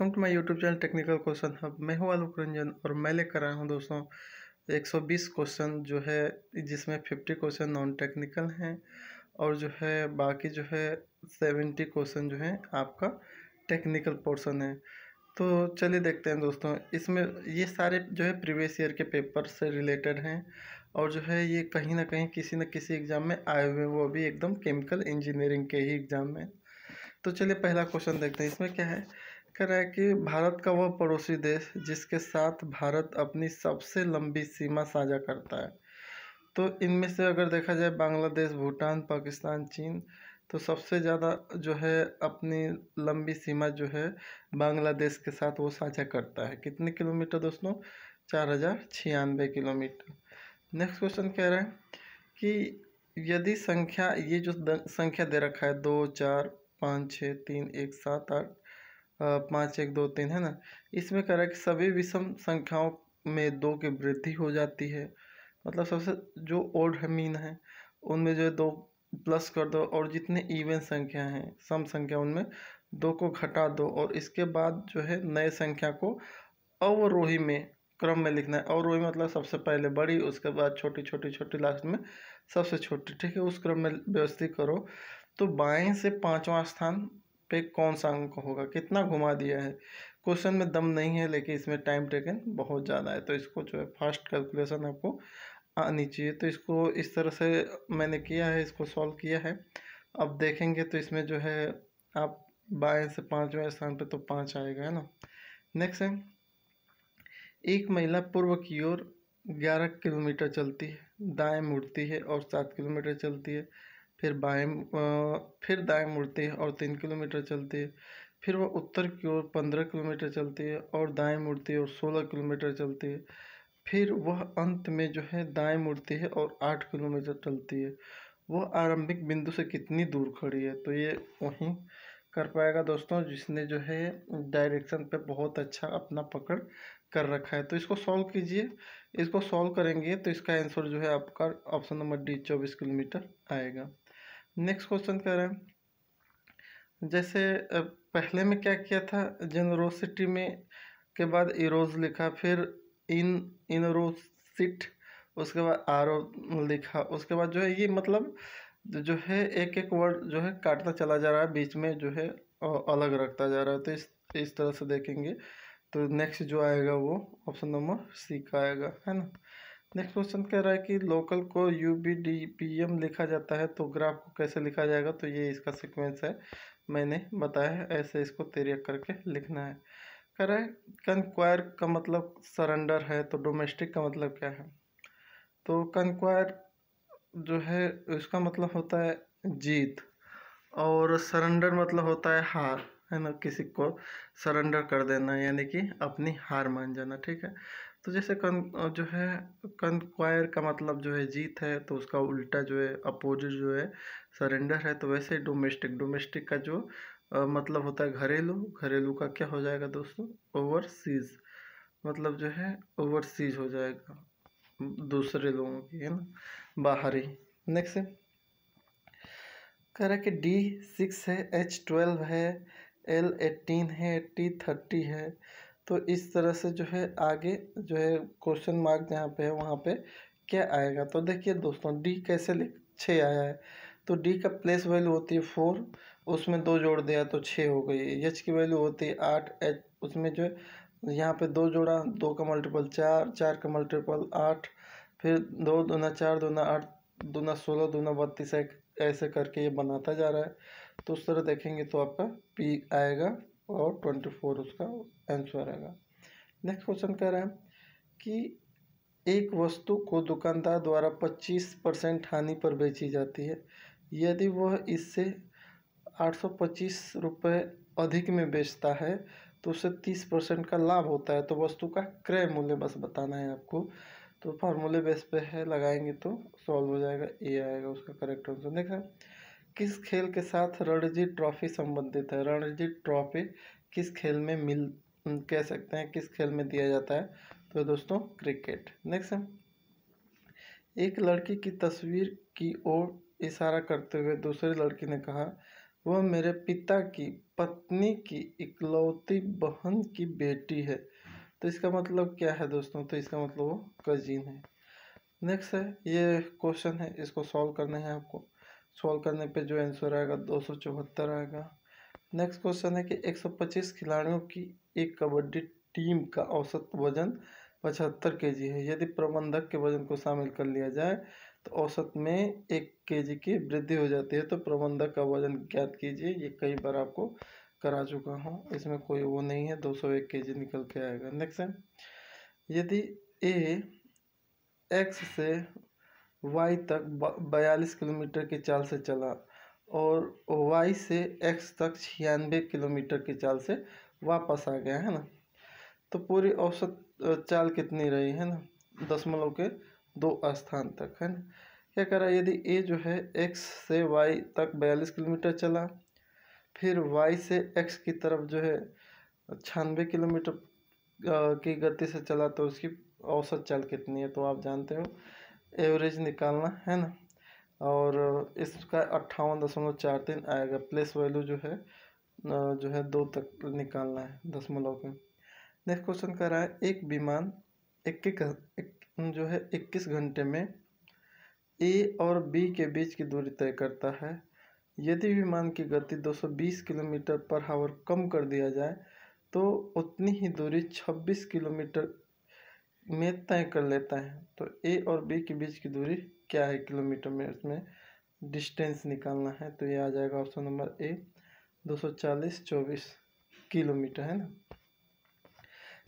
welcome to my YouTube channel technical question hub मैं हूं आलोक रंजन और मैं लेकर आया हूं दोस्तों 120 क्वेश्चन जो है जिसमें 50 क्वेश्चन नॉन टेक्निकल हैं और जो है बाकी जो है 70 क्वेश्चन जो है आपका टेक्निकल पोर्सन है तो चलिए देखते हैं दोस्तों इसमें ये सारे जो है प्रीवियस ईयर के पेपर से रिलेटेड हैं और जो है ये कहीं ना कहीं किसी न किसी एग्ज़ाम में आए हुए हैं वो भी एकदम केमिकल इंजीनियरिंग के ही एग्ज़ाम में तो चलिए पहला क्वेश्चन देखते हैं इसमें क्या है कह रहा है कि भारत का वह पड़ोसी देश जिसके साथ भारत अपनी सबसे लंबी सीमा साझा करता है तो इनमें से अगर देखा जाए बांग्लादेश भूटान पाकिस्तान चीन तो सबसे ज़्यादा जो है अपनी लंबी सीमा जो है बांग्लादेश के साथ वो साझा करता है कितने किलोमीटर दोस्तों चार हज़ार छियानवे किलोमीटर नेक्स्ट क्वेश्चन कह रहे हैं कि यदि संख्या ये जो संख्या दे रखा है दो चार पाँच छः तीन एक सात आठ पाँच एक दो तीन है ना इसमें कह रहा है कि सभी विषम संख्याओं में दो की वृद्धि हो जाती है मतलब सबसे जो ओड है मीन है उनमें जो है दो प्लस कर दो और जितने इवन संख्या हैं सम संख्या उनमें दो को घटा दो और इसके बाद जो है नए संख्या को अवरोही में क्रम में लिखना है अवरोही मतलब सबसे पहले बड़ी उसके बाद छोटी छोटी छोटी लास्ट में सबसे छोटी ठीक है उस क्रम में व्यवस्थित करो तो बाएं से पाँचवा स्थान पे कौन सा अंक होगा कितना घुमा दिया है क्वेश्चन में दम नहीं है लेकिन इसमें टाइम टेकन बहुत ज़्यादा है तो इसको जो है फास्ट कैलकुलेशन आपको आनी चाहिए तो इसको इस तरह से मैंने किया है इसको सॉल्व किया है अब देखेंगे तो इसमें जो है आप बाएँ से पाँचवें स्थान पर तो पाँच आएगा है ना नेक्स्ट है एक महिला पूर्व की ओर ग्यारह किलोमीटर चलती है दाएँ मुड़ती है और सात किलोमीटर चलती है फिर बाएं फिर दाएं मुड़ते और तीन किलोमीटर चलते फिर वह उत्तर की ओर पंद्रह किलोमीटर चलते और दाएं मुड़ते और सोलह किलोमीटर चलते फिर वह अंत में जो है दाएं मुड़ती है और आठ किलोमीटर चलती है वह आरंभिक बिंदु से कितनी दूर खड़ी है तो ये वहीं कर पाएगा दोस्तों जिसने जो है डायरेक्शन पे बहुत अच्छा अपना पकड़ कर रखा है तो इसको सॉल्व कीजिए इसको सॉल्व करेंगे तो इसका आंसर जो है आपका ऑप्शन नंबर डी चौबीस किलोमीटर आएगा नेक्स्ट क्वेश्चन कह रहे हैं जैसे पहले में क्या किया था जेनरोसिटी में के बाद इरोज लिखा फिर इन इनरोसिट उसके बाद आर लिखा उसके बाद जो है ये मतलब जो है एक एक वर्ड जो है काटता चला जा रहा है बीच में जो है अलग रखता जा रहा है तो इस इस तरह से देखेंगे तो नेक्स्ट जो आएगा वो ऑप्शन नंबर सी का आएगा है ना नेक्स्ट क्वेश्चन कह रहा है कि लोकल को U B D P M लिखा जाता है तो ग्राफ को कैसे लिखा जाएगा तो ये इसका सिक्वेंस है मैंने बताया है ऐसे इसको तेरे करके लिखना है कह रहा है कंक्वायर का मतलब सरेंडर है तो डोमेस्टिक का मतलब क्या है तो कंक्वायर जो है उसका मतलब होता है जीत और सरेंडर मतलब होता है हार है ना किसी को सरेंडर कर देना यानी कि अपनी हार मान जाना ठीक है तो जैसे कन जो है कंक्वायर का मतलब जो है जीत है तो उसका उल्टा जो है अपोजिट जो है सरेंडर है तो वैसे डोमेस्टिक डोमेस्टिक का जो आ, मतलब होता है घरेलू घरेलू का क्या हो जाएगा दोस्तों ओवरसीज मतलब जो है ओवरसीज हो जाएगा दूसरे लोगों की है ना बाहरी नेक्स्ट है कह रहा कि डी सिक्स है एच ट्वेल्व है एल एटीन है टी थर्टी है तो इस तरह से जो है आगे जो है क्वेश्चन मार्क जहाँ पे है वहाँ पे क्या आएगा तो देखिए दोस्तों डी कैसे लिख छः आया है तो डी का प्लेस वैल्यू होती है फोर उसमें दो जोड़ दिया तो छः हो गई एच की वैल्यू होती है आठ एच उसमें जो है यहाँ पे दो जोड़ा दो का मल्टीपल चार चार का मल्टीपल आठ फिर दो दूना चार दूना आठ दूना सोलह दूना बत्तीस ऐसे करके ये बनाता जा रहा है तो उस तरह देखेंगे तो आपका पी आएगा और ट्वेंटी फोर उसका आंसर आएगा नेक्स्ट क्वेश्चन कह रहा है कि एक वस्तु को दुकानदार द्वारा पच्चीस परसेंट हानि पर बेची जाती है यदि वह इससे आठ सौ पच्चीस रुपये अधिक में बेचता है तो उसे तीस परसेंट का लाभ होता है तो वस्तु का क्रय मूल्य बस बताना है आपको तो फार्मूले बेस पे है लगाएंगे तो सॉल्व हो जाएगा ए आएगा उसका करेक्ट आंसर देखा किस खेल के साथ रणजी ट्रॉफी संबंधित है रणजी ट्रॉफी किस खेल में मिल कह सकते हैं किस खेल में दिया जाता है तो दोस्तों क्रिकेट नेक्स्ट एक लड़की की तस्वीर की ओर इशारा करते हुए दूसरी लड़की ने कहा वह मेरे पिता की पत्नी की इकलौती बहन की बेटी है तो इसका मतलब क्या है दोस्तों तो इसका मतलब वो कजिन है नेक्स्ट है ये क्वेश्चन है इसको सॉल्व करना है आपको सॉल्व करने पे जो आंसर आएगा दो सौ चौहत्तर आएगा नेक्स्ट क्वेश्चन है कि एक सौ पच्चीस खिलाड़ियों की एक कबड्डी टीम का औसत वजन पचहत्तर के है यदि प्रबंधक के वजन को शामिल कर लिया जाए तो औसत में एक के की वृद्धि हो जाती है तो प्रबंधक का वजन ज्ञात कीजिए ये कई बार आपको करा चुका हूँ इसमें कोई वो नहीं है दो सौ एक के जी निकल के आएगा नेक्स्ट है यदि ए एक्स से वाई तक बयालीस किलोमीटर की चाल से चला और वाई से एक्स तक छियानवे किलोमीटर की चाल से वापस आ गया है ना तो पूरी औसत चाल कितनी रही है ना दशमलव के दो स्थान तक है ना क्या कह रहा है यदि ए जो है एक्स से वाई तक बयालीस किलोमीटर चला फिर वाई से एक्स की तरफ जो है छियानवे किलोमीटर की गति से चला तो उसकी औसत चाल कितनी है तो आप जानते हो एवरेज निकालना है ना और इसका अट्ठावन दशमलव चार तीन आएगा प्लेस वैल्यू जो है जो है दो तक निकालना है दशमलव के नेक्स्ट क्वेश्चन कह रहा है एक विमान इक्कीस एक, जो है इक्कीस घंटे में ए और बी के बीच की दूरी तय करता है यदि विमान की गति 220 किलोमीटर पर हावर कम कर दिया जाए तो उतनी ही दूरी 26 किलोमीटर में तय कर लेता है तो ए और बी के बीच की दूरी क्या है किलोमीटर में इसमें डिस्टेंस निकालना है तो ये आ जाएगा ऑप्शन नंबर ए दो सौ चालीस चौबीस किलोमीटर है ना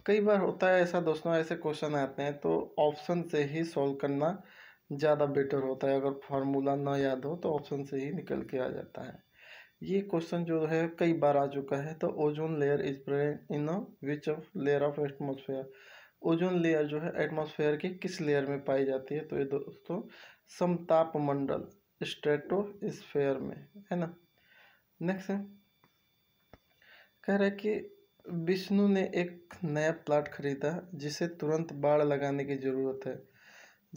कई बार होता है ऐसा दोस्तों ऐसे क्वेश्चन आते हैं तो ऑप्शन से ही सॉल्व करना ज़्यादा बेटर होता है अगर फार्मूला ना याद हो तो ऑप्शन से ही निकल के आ जाता है ये क्वेश्चन जो है कई बार आ चुका है तो ozone layer is present in which of layer of atmosphere ozone layer जो है एटमॉस्फेयर के किस लेयर में पाई जाती है तो ये दोस्तों समताप मंडल स्फेयर में है ना नेक्स्ट है कह रहे कि विष्णु ने एक नया प्लाट खरीदा जिसे तुरंत बाढ़ लगाने की ज़रूरत है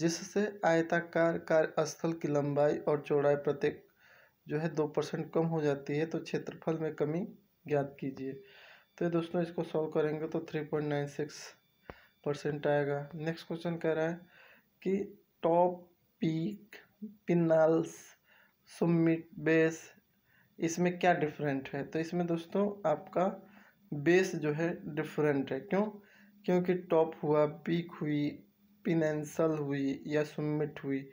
जिससे आयताकार कार्यस्थल की लंबाई और चौड़ाई प्रत्येक जो है दो परसेंट कम हो जाती है तो क्षेत्रफल में कमी ज्ञात कीजिए तो दोस्तों इसको सॉल्व करेंगे तो three point nine six percent आएगा नेक्स्ट क्वेश्चन कह रहा है कि top peak pinnacles summit base इसमें क्या डिफरेंट है तो इसमें दोस्तों आपका बेस जो है डिफरेंट है क्यों क्योंकि टॉप हुआ पीक हुई पिनेंसल हुई या सुमिट हुई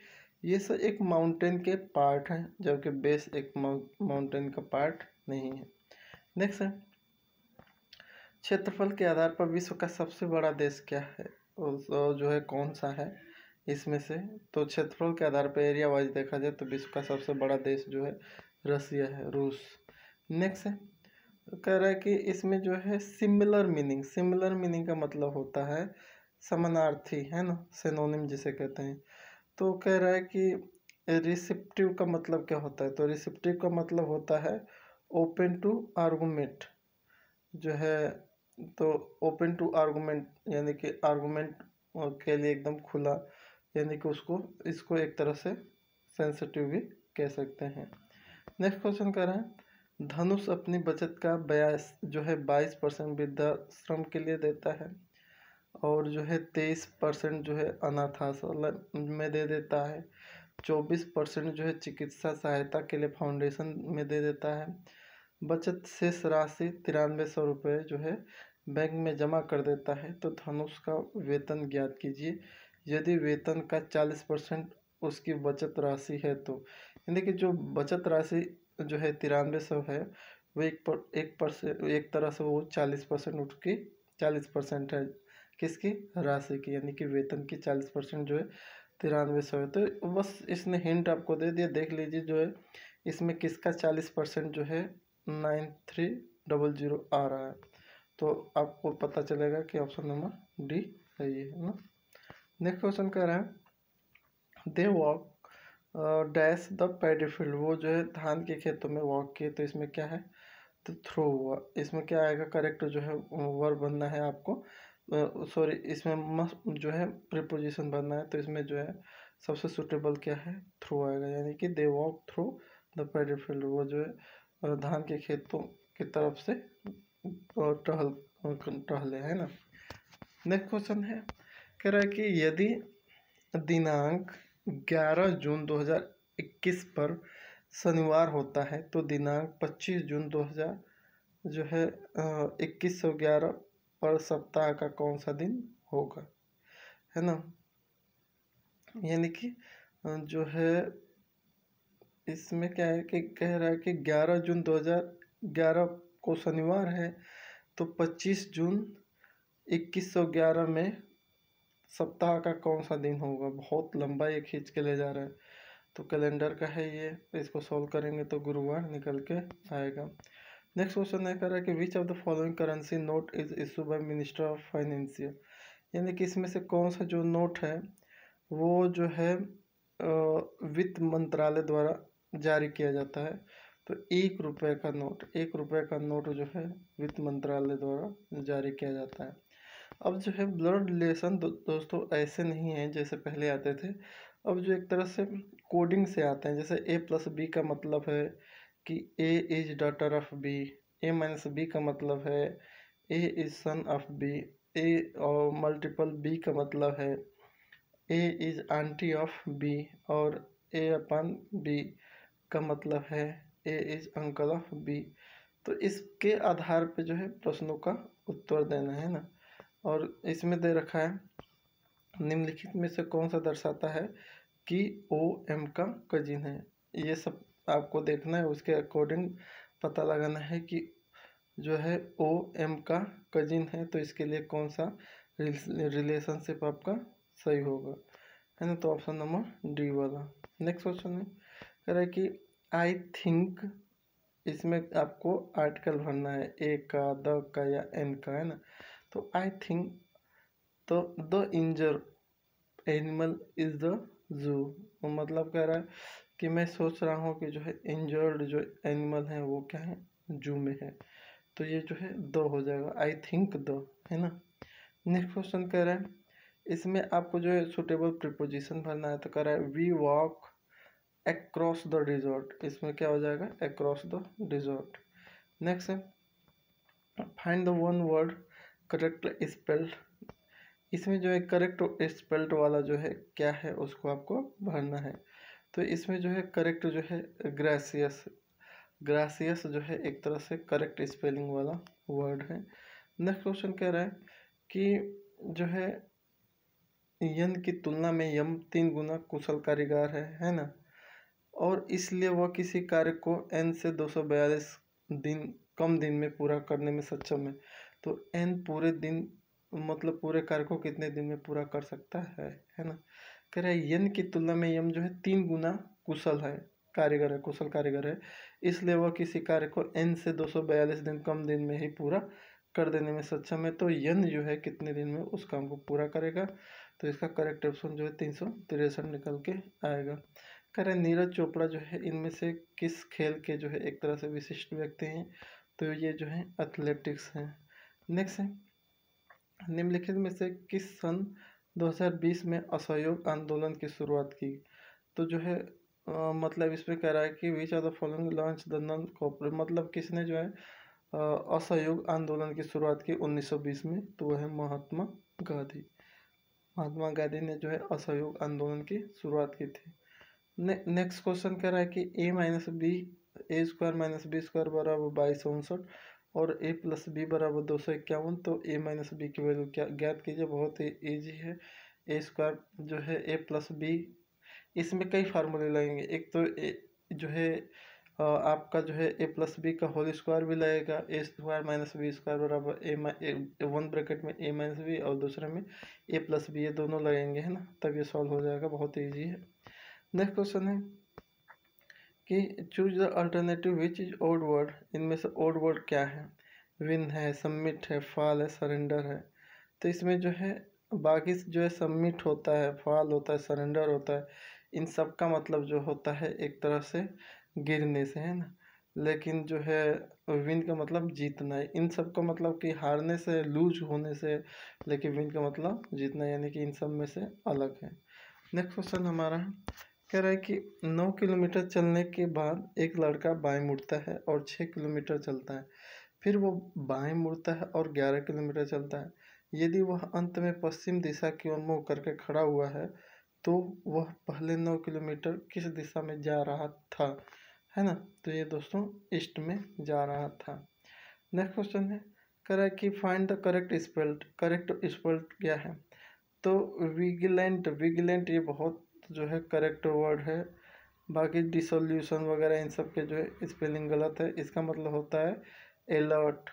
ये सब एक माउंटेन के पार्ट हैं जबकि बेस एक माउंटेन का पार्ट नहीं है नेक्स्ट है क्षेत्रफल के आधार पर विश्व का सबसे बड़ा देश क्या है जो है कौन सा है इसमें से तो क्षेत्रफल के आधार पर एरिया वाइज देखा जाए तो विश्व का सबसे बड़ा देश जो है रसिया है रूस नेक्स्ट है कह रहा है कि इसमें जो है सिमिलर मीनिंग सिमिलर मीनिंग का मतलब होता है समानार्थी है ना सेनोनिम जिसे कहते हैं तो कह रहा है कि रिसिप्टिव का मतलब क्या होता है तो रिसिप्टिव का मतलब होता है ओपन टू आर्गूमेंट जो है तो ओपन टू आर्गूमेंट यानी कि आर्गूमेंट के लिए एकदम खुला यानी कि उसको इसको एक तरह से सेंसिटिव भी कह सकते हैं नेक्स्ट क्वेश्चन कर रहे हैं धनुष अपनी बचत का बयास जो है बाईस परसेंट वृद्धाश्रम के लिए देता है और जो है तेईस परसेंट जो है अनाथाश्रम में दे देता है चौबीस परसेंट जो है चिकित्सा सहायता के लिए फाउंडेशन में दे देता है बचत शेष राशि तिरानवे सौ रुपये जो है बैंक में जमा कर देता है तो धनुष का वेतन ज्ञात कीजिए यदि वेतन का चालीस परसेंट उसकी बचत राशि है तो यानी कि जो बचत राशि जो है तिरानवे सौ है वो एक पर एक परसेंट एक तरह से वो चालीस परसेंट उसकी चालीस परसेंट है किसकी राशि की यानी कि वेतन की चालीस परसेंट जो है तिरानवे सौ है तो बस इसने हिंट आपको दे दिया देख लीजिए जो है इसमें किसका चालीस परसेंट जो है नाइन थ्री डबल जीरो आ रहा है तो आपको पता चलेगा कि ऑप्शन नंबर डी सही है ना नेक्स्ट क्वेश्चन कह रहे हैं they walk dash the paddy field वो जो है धान के खेतों में वॉक किए तो इसमें क्या है तो थ्रो हुआ इसमें क्या आएगा करेक्ट जो है वर्ब बनना है आपको सॉरी इसमें मस जो है प्रिपोजिशन बनना है तो इसमें जो है सबसे सुटेबल क्या है थ्रो आएगा यानी कि they walk through the paddy field वो जो है धान के खेतों की तरफ से तो टहल टहले है ना नेक्स्ट क्वेश्चन है कह रहा है कि यदि दिनांक 11 जून 2021 पर शनिवार होता है तो दिनांक 25 जून 2000 जो है इक्कीस सौ ग्यारह पर सप्ताह का कौन सा दिन होगा है ना यानी कि जो है इसमें क्या है कि कह रहा है कि 11 जून 2011 को शनिवार है तो 25 जून 2111 में सप्ताह का कौन सा दिन होगा बहुत लंबा ये खींच के ले जा रहा है तो कैलेंडर का है ये तो इसको सॉल्व करेंगे तो गुरुवार निकल के आएगा नेक्स्ट क्वेश्चन है कर रहा है कि which of the following currency note is issue by minister of financial यानी कि इसमें से कौन सा जो नोट है वो जो है वित्त मंत्रालय द्वारा जारी किया जाता है तो एक रुपए का नोट एक रुपए का नोट जो है वित्त मंत्रालय द्वारा जारी किया जाता है अब जो है ब्लड रिलेशन दो, दोस्तों ऐसे नहीं हैं जैसे पहले आते थे अब जो एक तरह से कोडिंग से आते हैं जैसे ए प्लस बी का मतलब है कि A is daughter of B A minus B का मतलब है A is son of B A और मल्टीपल बी का मतलब है A is aunty of B और ए अपन बी का मतलब है A is uncle of B तो इसके आधार पे जो है प्रश्नों का उत्तर देना है ना और इसमें दे रखा है निम्नलिखित में से कौन सा दर्शाता है कि ओ एम का कजिन है ये सब आपको देखना है उसके अकॉर्डिंग पता लगाना है कि जो है ओ एम का कजिन है तो इसके लिए कौन सा रिलेशनशिप आपका सही होगा है ना तो ऑप्शन नंबर डी वाला नेक्स्ट क्वेश्चन है कह रहा है कि आई थिंक इसमें आपको आर्टिकल भरना है ए का द का या एन का है ना तो आई थिंक तो the injured animal is the zoo वो मतलब कह रहा है कि मैं सोच रहा हूँ कि जो है इंजर्ड जो एनिमल हैं वो क्या है जू में है तो ये जो है द हो जाएगा आई थिंक द है ना नेक्स्ट क्वेश्चन कह रहा है इसमें आपको जो है सुटेबल प्रिपोजिशन भरना है तो कह रहा है we walk across the resort इसमें क्या हो जाएगा एक्रॉस द रिजॉर्ट नेक्स्ट है find the one word correct spelled इसमें जो है करेक्ट स्पेल्ट वाला जो है क्या है उसको आपको भरना है तो इसमें जो है करेक्ट जो है ग्रासियस ग्रासियस जो है एक तरह से करेक्ट स्पेलिंग वाला वर्ड है नेक्स्ट क्वेश्चन कह रहा है कि जो है यन की तुलना में यम तीन गुना कुशल कारीगर है है ना और इसलिए वह किसी कार्य को एन से बयालीस दिन कम दिन में पूरा करने में सक्षम है तो एन पूरे दिन मतलब पूरे कार्य को कितने दिन में पूरा कर सकता है है ना कह रहे हैं यन की तुलना में यम जो है तीन गुना कुशल है कारीगर है कुशल कारीगर है इसलिए वह किसी कार्य को एन से बयालीस दिन कम दिन में ही पूरा कर देने में सक्षम है तो यन जो है कितने दिन में उस काम को पूरा करेगा तो इसका करेक्ट ऑप्शन जो है तीन निकल के आएगा करें नीरज चोपड़ा जो है इनमें से किस खेल के जो है एक तरह से विशिष्ट व्यक्ति हैं तो ये जो है एथलेटिक्स हैं नेक्स्ट है निम्नलिखित में से किस सन 2020 में असहयोग आंदोलन की शुरुआत की तो जो है आ, मतलब इसमें कह रहा है कि which are the following launch the non cooperate मतलब किसने जो है असहयोग आंदोलन की शुरुआत की 1920 में तो वह है महात्मा गांधी महात्मा गांधी ने जो है असहयोग आंदोलन की शुरुआत की थी नेक्स्ट क्वेश्चन कह रहा है कि A minus B A square minus B square बराबर बाईस उनसठ और ए प्लस बी बराबर दो सौ इक्यावन तो ए माइनस बी की वैल्यू क्या ज्ञात कीजिए बहुत ही ईजी है ए स्क्वायर जो है ए प्लस बी इसमें कई फार्मूले लगेंगे एक तो ए जो है आपका जो है ए प्लस बी का होल स्क्वायर भी लगेगा A square minus B square बराबर ए वन ब्रैकेट में ए माइनस बी और दूसरे में ए प्लस बी ये दोनों लगेंगे है ना तब ये सॉल्व हो जाएगा बहुत ईजी है नेक्स्ट क्वेश्चन है कि choose the alternative which is old word इनमें से ओल्ड वर्ड क्या है विन है सबमिट है फॉल है सरेंडर है तो इसमें जो है बाकी जो है सबमिट होता है फॉल होता है सरेंडर होता है इन सब का मतलब जो होता है एक तरह से गिरने से है ना लेकिन जो है विन का मतलब जीतना है इन सब का मतलब कि हारने से लूज होने से लेकिन विन का मतलब जीतना यानी कि इन सब में से अलग है नेक्स्ट क्वेश्चन हमारा है कह रहा है कि नौ किलोमीटर चलने के बाद एक लड़का बाएं मुड़ता है और छः किलोमीटर चलता है फिर वो बाएं मुड़ता है और ग्यारह किलोमीटर चलता है यदि वह अंत में पश्चिम दिशा की ओर मुँह करके खड़ा हुआ है तो वह पहले नौ किलोमीटर किस दिशा में जा रहा था है ना तो ये दोस्तों ईस्ट में जा रहा था नेक्स्ट क्वेश्चन है कह रहा है कि find the correct spelt correct spelt क्या है तो विगिलेंट विगिलेंट ये बहुत जो है करेक्ट वर्ड है बाकी डिसोल्यूशन वगैरह इन सब के जो है स्पेलिंग गलत है इसका मतलब होता है अलर्ट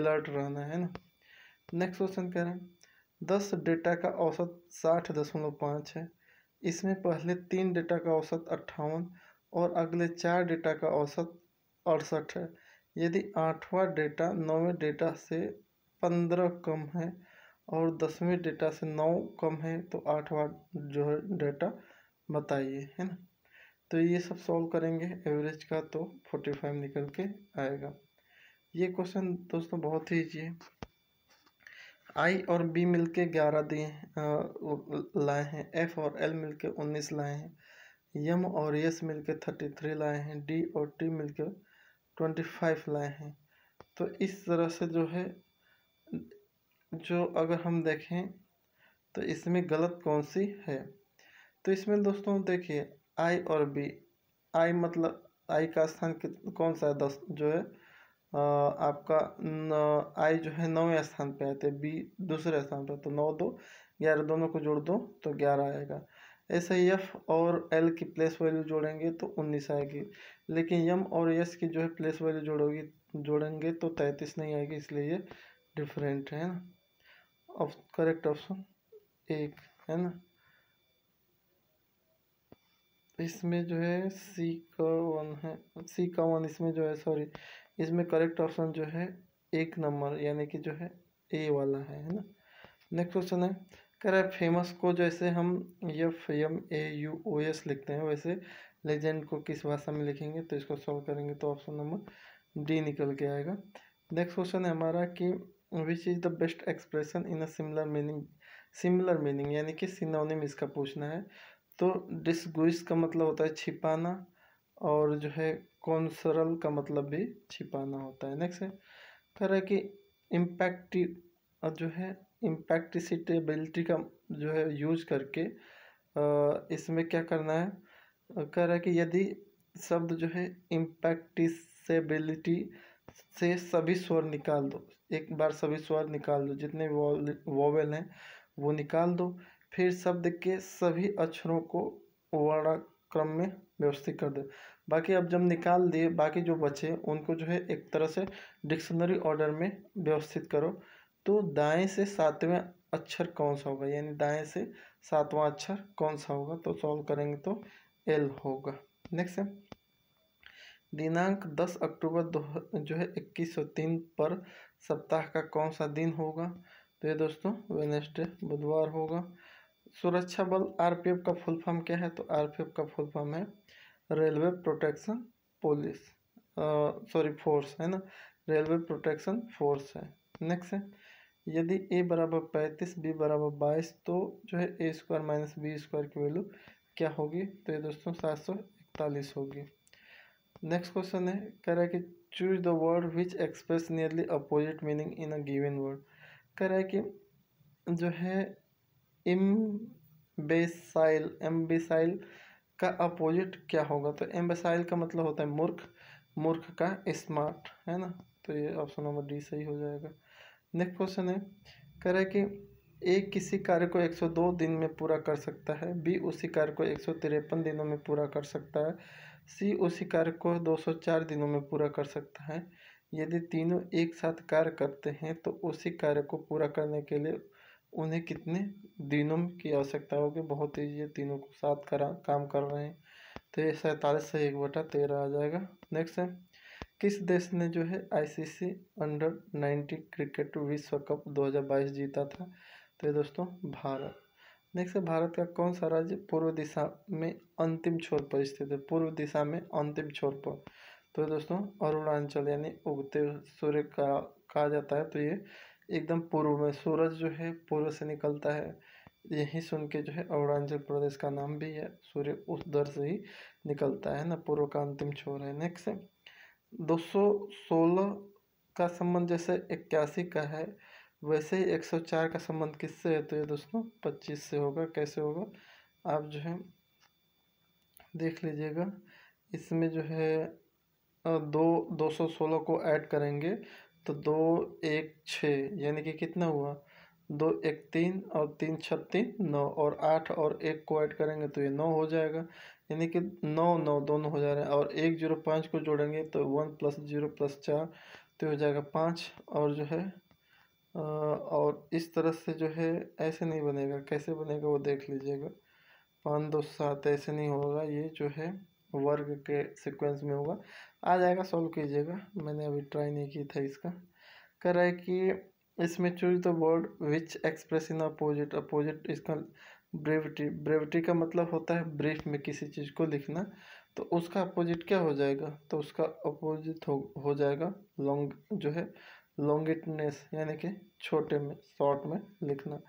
अलर्ट रहना है ना नेक्स्ट क्वेश्चन कह रहे हैं दस डेटा का औसत साठ दशमलव पाँच है इसमें पहले तीन डेटा का औसत अट्ठावन और अगले चार डेटा का औसत अड़सठ है यदि आठवां डेटा नौवें डेटा से पंद्रह कम है और दसवें डेटा से नौ कम है तो आठवां जो है डेटा बताइए है ना तो ये सब सॉल्व करेंगे एवरेज का तो फोर्टी फाइव निकल के आएगा ये क्वेश्चन दोस्तों बहुत ही ईजी है आई और बी मिलके ग्यारह दिए लाए हैं एफ और एल मिलके उन्नीस लाए हैं यम और यस मिलके थर्टी थ्री लाए हैं डी और टी मिलके ट्वेंटी फाइव लाए हैं तो इस तरह से जो है जो अगर हम देखें तो इसमें गलत कौन सी है तो इसमें दोस्तों देखिए आई और बी आई मतलब आई का स्थान कौन सा है दस जो है आ, आपका न, आई जो है नौवें स्थान पे आते बी दूसरे स्थान पर तो नौ दो ग्यारह दोनों को जोड़ दो तो ग्यारह आएगा ऐसे यफ एफ और एल की प्लेस वैल्यू जोड़ेंगे तो उन्नीस आएगी लेकिन यम और यस की जो है प्लेस वैल्यू जोड़ोगी जोड़ेंगे तो तैंतीस नहीं आएगी इसलिए ये डिफरेंट है ना करेक्ट ऑप्शन एक है ना इसमें जो है सी का वन है सी का वन इसमें जो है सॉरी इसमें करेक्ट ऑप्शन जो है एक नंबर यानी कि जो है ए वाला है है ना नेक्स्ट क्वेश्चन है कह रहा है फेमस को जैसे हम F M A U O S लिखते हैं वैसे लेजेंड को किस भाषा में लिखेंगे तो इसको सॉल्व करेंगे तो ऑप्शन नंबर डी निकल के आएगा नेक्स्ट क्वेश्चन है हमारा कि which is the best expression in a similar meaning similar meaning यानी कि सिनोनिम इसका पूछना है तो डिसगुइस का मतलब होता है छिपाना और जो है कौनसरल का मतलब भी छिपाना होता है नेक्स्ट है कह रहा है कि इम्पैक्ट जो है इम्पैक्टिसिटेबिलिटी का जो है यूज करके इसमें क्या करना है कह रहा है कि यदि शब्द जो है इम्पैक्टिसबिलिटी से सभी स्वर निकाल दो एक बार सभी स्वर निकाल दो जितने वॉवेल हैं वो निकाल दो फिर शब्द के सभी अक्षरों को क्रम में व्यवस्थित कर दे बाकी अब जब निकाल दिए बाकी जो बचे उनको जो है एक तरह से डिक्शनरी ऑर्डर में व्यवस्थित करो तो दाएं से सातवें अक्षर कौन सा होगा यानी दाएं से सातवां अक्षर कौन सा होगा तो सॉल्व करेंगे तो एल होगा नेक्स्ट है दिनांक दस अक्टूबर दो जो है इक्कीस सौ तीन पर सप्ताह का कौन सा दिन होगा तो ये दोस्तों वेनेसडे बुधवार होगा सुरक्षा बल आरपीएफ का फुल फॉर्म क्या है तो आरपीएफ का फुल फॉर्म है railway protection police sorry force है ना रेलवे प्रोटेक्शन फोर्स है नेक्स्ट है यदि ए बराबर पैंतीस बी बराबर बाईस तो जो है A square minus B square की वैल्यू क्या होगी तो ये दोस्तों सात सौ इकतालीस होगी नेक्स्ट क्वेश्चन है कह रहा है कि choose the word which express nearly opposite meaning in a given word कह रहा है कि जो है इम्बेसाइल एम्बेसाइल का अपोजिट क्या होगा तो एम्बेसाइल का मतलब होता है मूर्ख मूर्ख का स्मार्ट है ना तो ये ऑप्शन नंबर डी सही हो जाएगा नेक्स्ट क्वेश्चन है कह रहा है कि ए किसी कार्य को 102 दिन में पूरा कर सकता है बी उसी कार्य को एक दिनों में पूरा कर सकता है सी उसी कार्य को 204 दिनों में पूरा कर सकता है यदि तीनों एक साथ कार्य करते हैं तो उसी कार्य को पूरा करने के लिए उन्हें कितने दिनों की आवश्यकता होगी बहुत ही ये तीनों को साथ करा काम कर रहे हैं तो ये सैंतालीस से एक बटा तेरह आ जाएगा नेक्स्ट है किस देश ने जो है आईसीसी अंडर नाइन्टी क्रिकेट विश्व कप 2022 जीता था तो ये दोस्तों भारत नेक्स्ट है भारत का कौन सा राज्य पूर्व दिशा में अंतिम छोर पर स्थित है पूर्व दिशा में अंतिम छोर पर तो दोस्तों अरुणाचल यानी उगते सूर्य का कहा जाता है तो ये एकदम पूर्व में सूरज जो है पूर्व से निकलता है यही सुन के जो है अरुणाचल प्रदेश का नाम भी है सूर्य उस दर से ही निकलता है ना पूर्व का अंतिम छोर है नेक्स्ट दो सौ सोलह का संबंध जैसे इक्यासी का है वैसे ही एक सौ चार का संबंध किससे है तो ये दोस्तों पच्चीस से होगा कैसे होगा आप जो है देख लीजिएगा इसमें जो है दो दो सौ सोलह को ऐड करेंगे तो दो एक छः यानी कि कितना हुआ दो एक तीन और तीन तीन नौ और आठ और एक को ऐड करेंगे तो ये नौ हो जाएगा यानी कि नौ नौ दोनों हो जा रहे हैं और एक जीरो पाँच को जोड़ेंगे तो वन प्लस जीरो प्लस चार तो हो जाएगा पाँच और जो है और इस तरह से जो है ऐसे नहीं बनेगा कैसे बनेगा वो देख लीजिएगा पाँच दो सात ऐसे नहीं होगा ये जो है वर्ग के सिक्वेंस में होगा आ जाएगा सॉल्व कीजिएगा मैंने अभी ट्राई नहीं किया था इसका कह रहा है कि इसमें choose the word which express in opposite opposite इसका ब्रेविटी ब्रेविटी का मतलब होता है ब्रीफ में किसी चीज़ को लिखना तो उसका अपोजिट क्या हो जाएगा तो उसका अपोजिट हो हो जाएगा लॉन्ग जो है लॉन्गिटनेस यानी कि छोटे में शॉर्ट में लिखना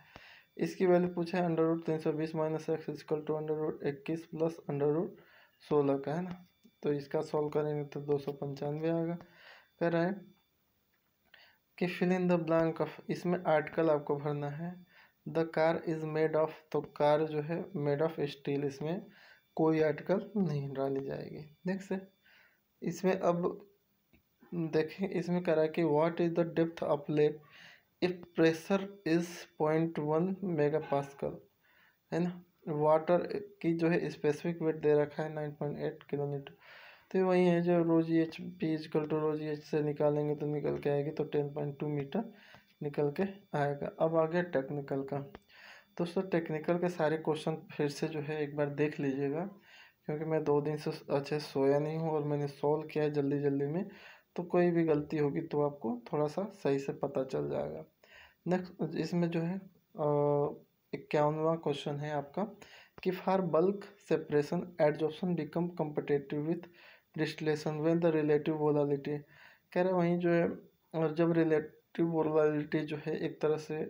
इसकी वैल्यू पूछा है अंडर रूट तीन सौ बीस minus X equal to under root इक्कीस प्लस अंडर रूट सोलह का है ना तो इसका सॉल्व करेंगे तो दो सौ पंचानवे आएगा कह रहा है कि fill in the blank of इसमें आर्टिकल आपको भरना है the car is made of तो कार जो है मेड ऑफ स्टील इसमें कोई आर्टिकल नहीं डाली जाएगी नेक्स्ट इसमें अब देखें इसमें कह रहा है कि what is the depth of lake if pressure is point one mega pascal है ना वाटर की जो है स्पेसिफिक वेट दे रखा है नाइन पॉइंट एट किलोमीटर तो वही है जो रोजी एच पी इजकल टू तो रोजी एच से निकालेंगे तो निकल के आएगी तो टेन पॉइंट टू मीटर निकल के आएगा अब आ गया टेक्निकल का दोस्तों टेक्निकल के सारे क्वेश्चन फिर से जो है एक बार देख लीजिएगा क्योंकि मैं दो दिन से अच्छे सोया नहीं हूँ और मैंने सॉल्व किया है जल्दी जल्दी में तो कोई भी गलती होगी तो आपको थोड़ा सा सही से पता चल जाएगा नेक्स्ट इसमें जो है आ, इक्यावनवा क्वेश्चन है आपका कि for bulk separation adsorption become competitive with distillation with the relative volatility कह रहे वहीं जो है और जब रिलेटिव वोलालिटी जो है एक तरह से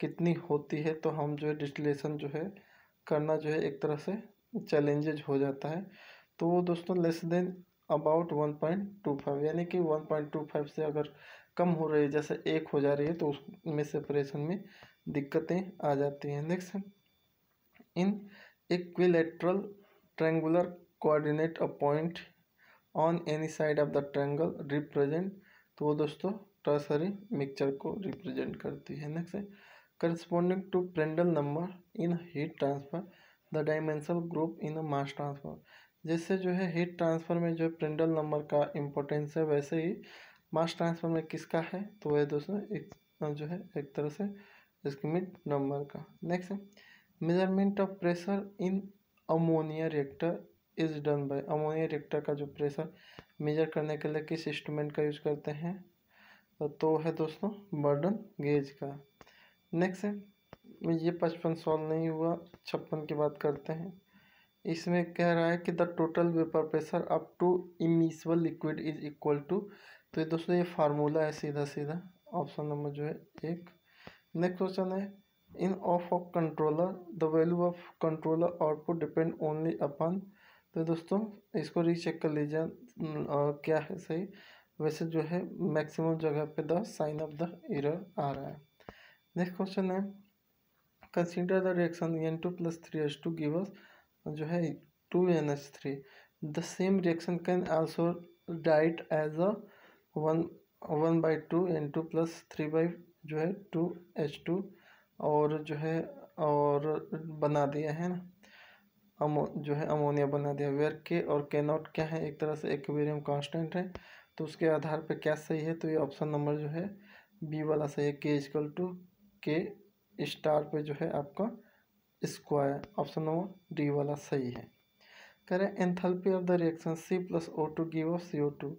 कितनी होती है तो हम जो है डिस्टलेशन जो है करना जो है एक तरह से चैलेंजेज हो जाता है तो वो दोस्तों less than about one point two five यानी कि वन पॉइंट टू फाइव से अगर कम हो रही है जैसे एक हो जा रही है तो उसमें सेपरेशन में दिक्कतें आ जाती हैं next in equilateral triangular coordinate a point on any side of the triangle represent तो वो दोस्तों टर्सरी मिक्सचर को रिप्रेजेंट करती है next corresponding to Prandtl number in heat transfer the dimensional group in a mass transfer जैसे जो है heat transfer में जो है प्रिंडल नंबर का इम्पोर्टेंस है वैसे ही मास ट्रांसफर में किसका है तो वह दोस्तों एक जो है एक तरह से स्कीमिक नंबर का next measurement of pressure in ammonia reactor is done by ammonia reactor का जो प्रेशर मेजर करने के लिए किस इंस्ट्रूमेंट का यूज करते हैं तो है दोस्तों बर्डन गेज का नेक्स्ट है ये पचपन सॉल्व नहीं हुआ छप्पन की बात करते हैं इसमें कह रहा है कि the total vapour pressure up to immiscible liquid is equal to तो ये दोस्तों ये फार्मूला है सीधा सीधा ऑप्शन नंबर जो है एक नेक्स्ट क्वेश्चन है in off off controller the value of controller output depend only upon तो दोस्तों इसको रीचेक कर लीजिए क्या है सही वैसे जो है मैक्सिमम जगह पे the sign of the error आ रहा है नेक्स्ट क्वेश्चन है consider the reaction N two plus three H two gives जो है two N H three the same reaction can also write as a one one by two N two plus three by जो है to H two और जो है और बना दिया है ना अमो जो है अमोनिया बना दिया वेयर के और के नॉट क्या है एक तरह से एक्वेरियम कांस्टेंट है तो उसके आधार पर क्या सही है तो ये ऑप्शन नंबर जो है बी वाला सही है के इजकल टू के स्टार पे जो है आपका स्क्वायर ऑप्शन नंबर डी वाला सही है कह रहे हैं enthalpy of the reaction C plus O two give off C O two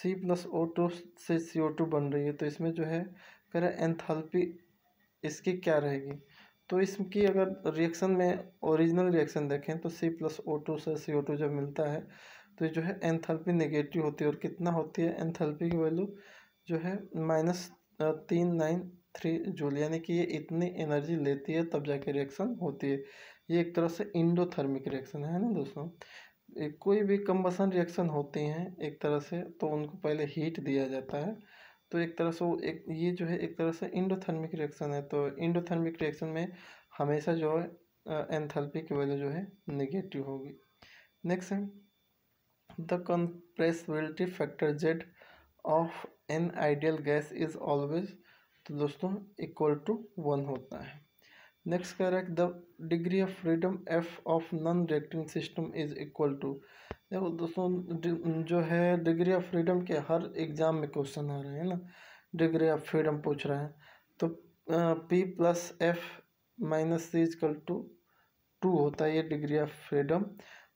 C plus O two से सी ओ टू बन रही है तो इसमें जो है फिर एंथैल्पी इसकी क्या रहेगी तो इसकी अगर रिएक्शन में ओरिजिनल रिएक्शन देखें तो सी प्लस ओ टू से सी ओ टू जब मिलता है तो जो है एंथैल्पी नेगेटिव होती है और कितना होती है एंथैल्पी की वैल्यू जो है माइनस तीन नाइन थ्री जूल यानी कि ये इतनी एनर्जी लेती है तब जाके रिएक्शन होती है ये एक तरह से इंडोथर्मिक रिएक्शन है ना दोस्तों कोई भी कम्बसन रिएक्शन होती हैं एक तरह से तो उनको पहले हीट दिया जाता है तो एक तरह से वो एक ये जो है एक तरह से इंडोथर्मिक रिएक्शन है तो इंडोथर्मिक रिएक्शन में हमेशा जो है एंथैल्पी की वैल्यू जो है नेगेटिव होगी नेक्स्ट है the compressibility factor Z of an ideal gas is always तो दोस्तों इक्वल टू वन होता है नेक्स्ट कह रहा है the degree of freedom F of non reacting system is equal to देखो दोस्तों जो है डिग्री ऑफ फ्रीडम के हर एग्ज़ाम में क्वेश्चन आ रहे हैं ना डिग्री ऑफ फ्रीडम पूछ रहे हैं तो P plus F minus C equal to two होता है ये डिग्री ऑफ फ्रीडम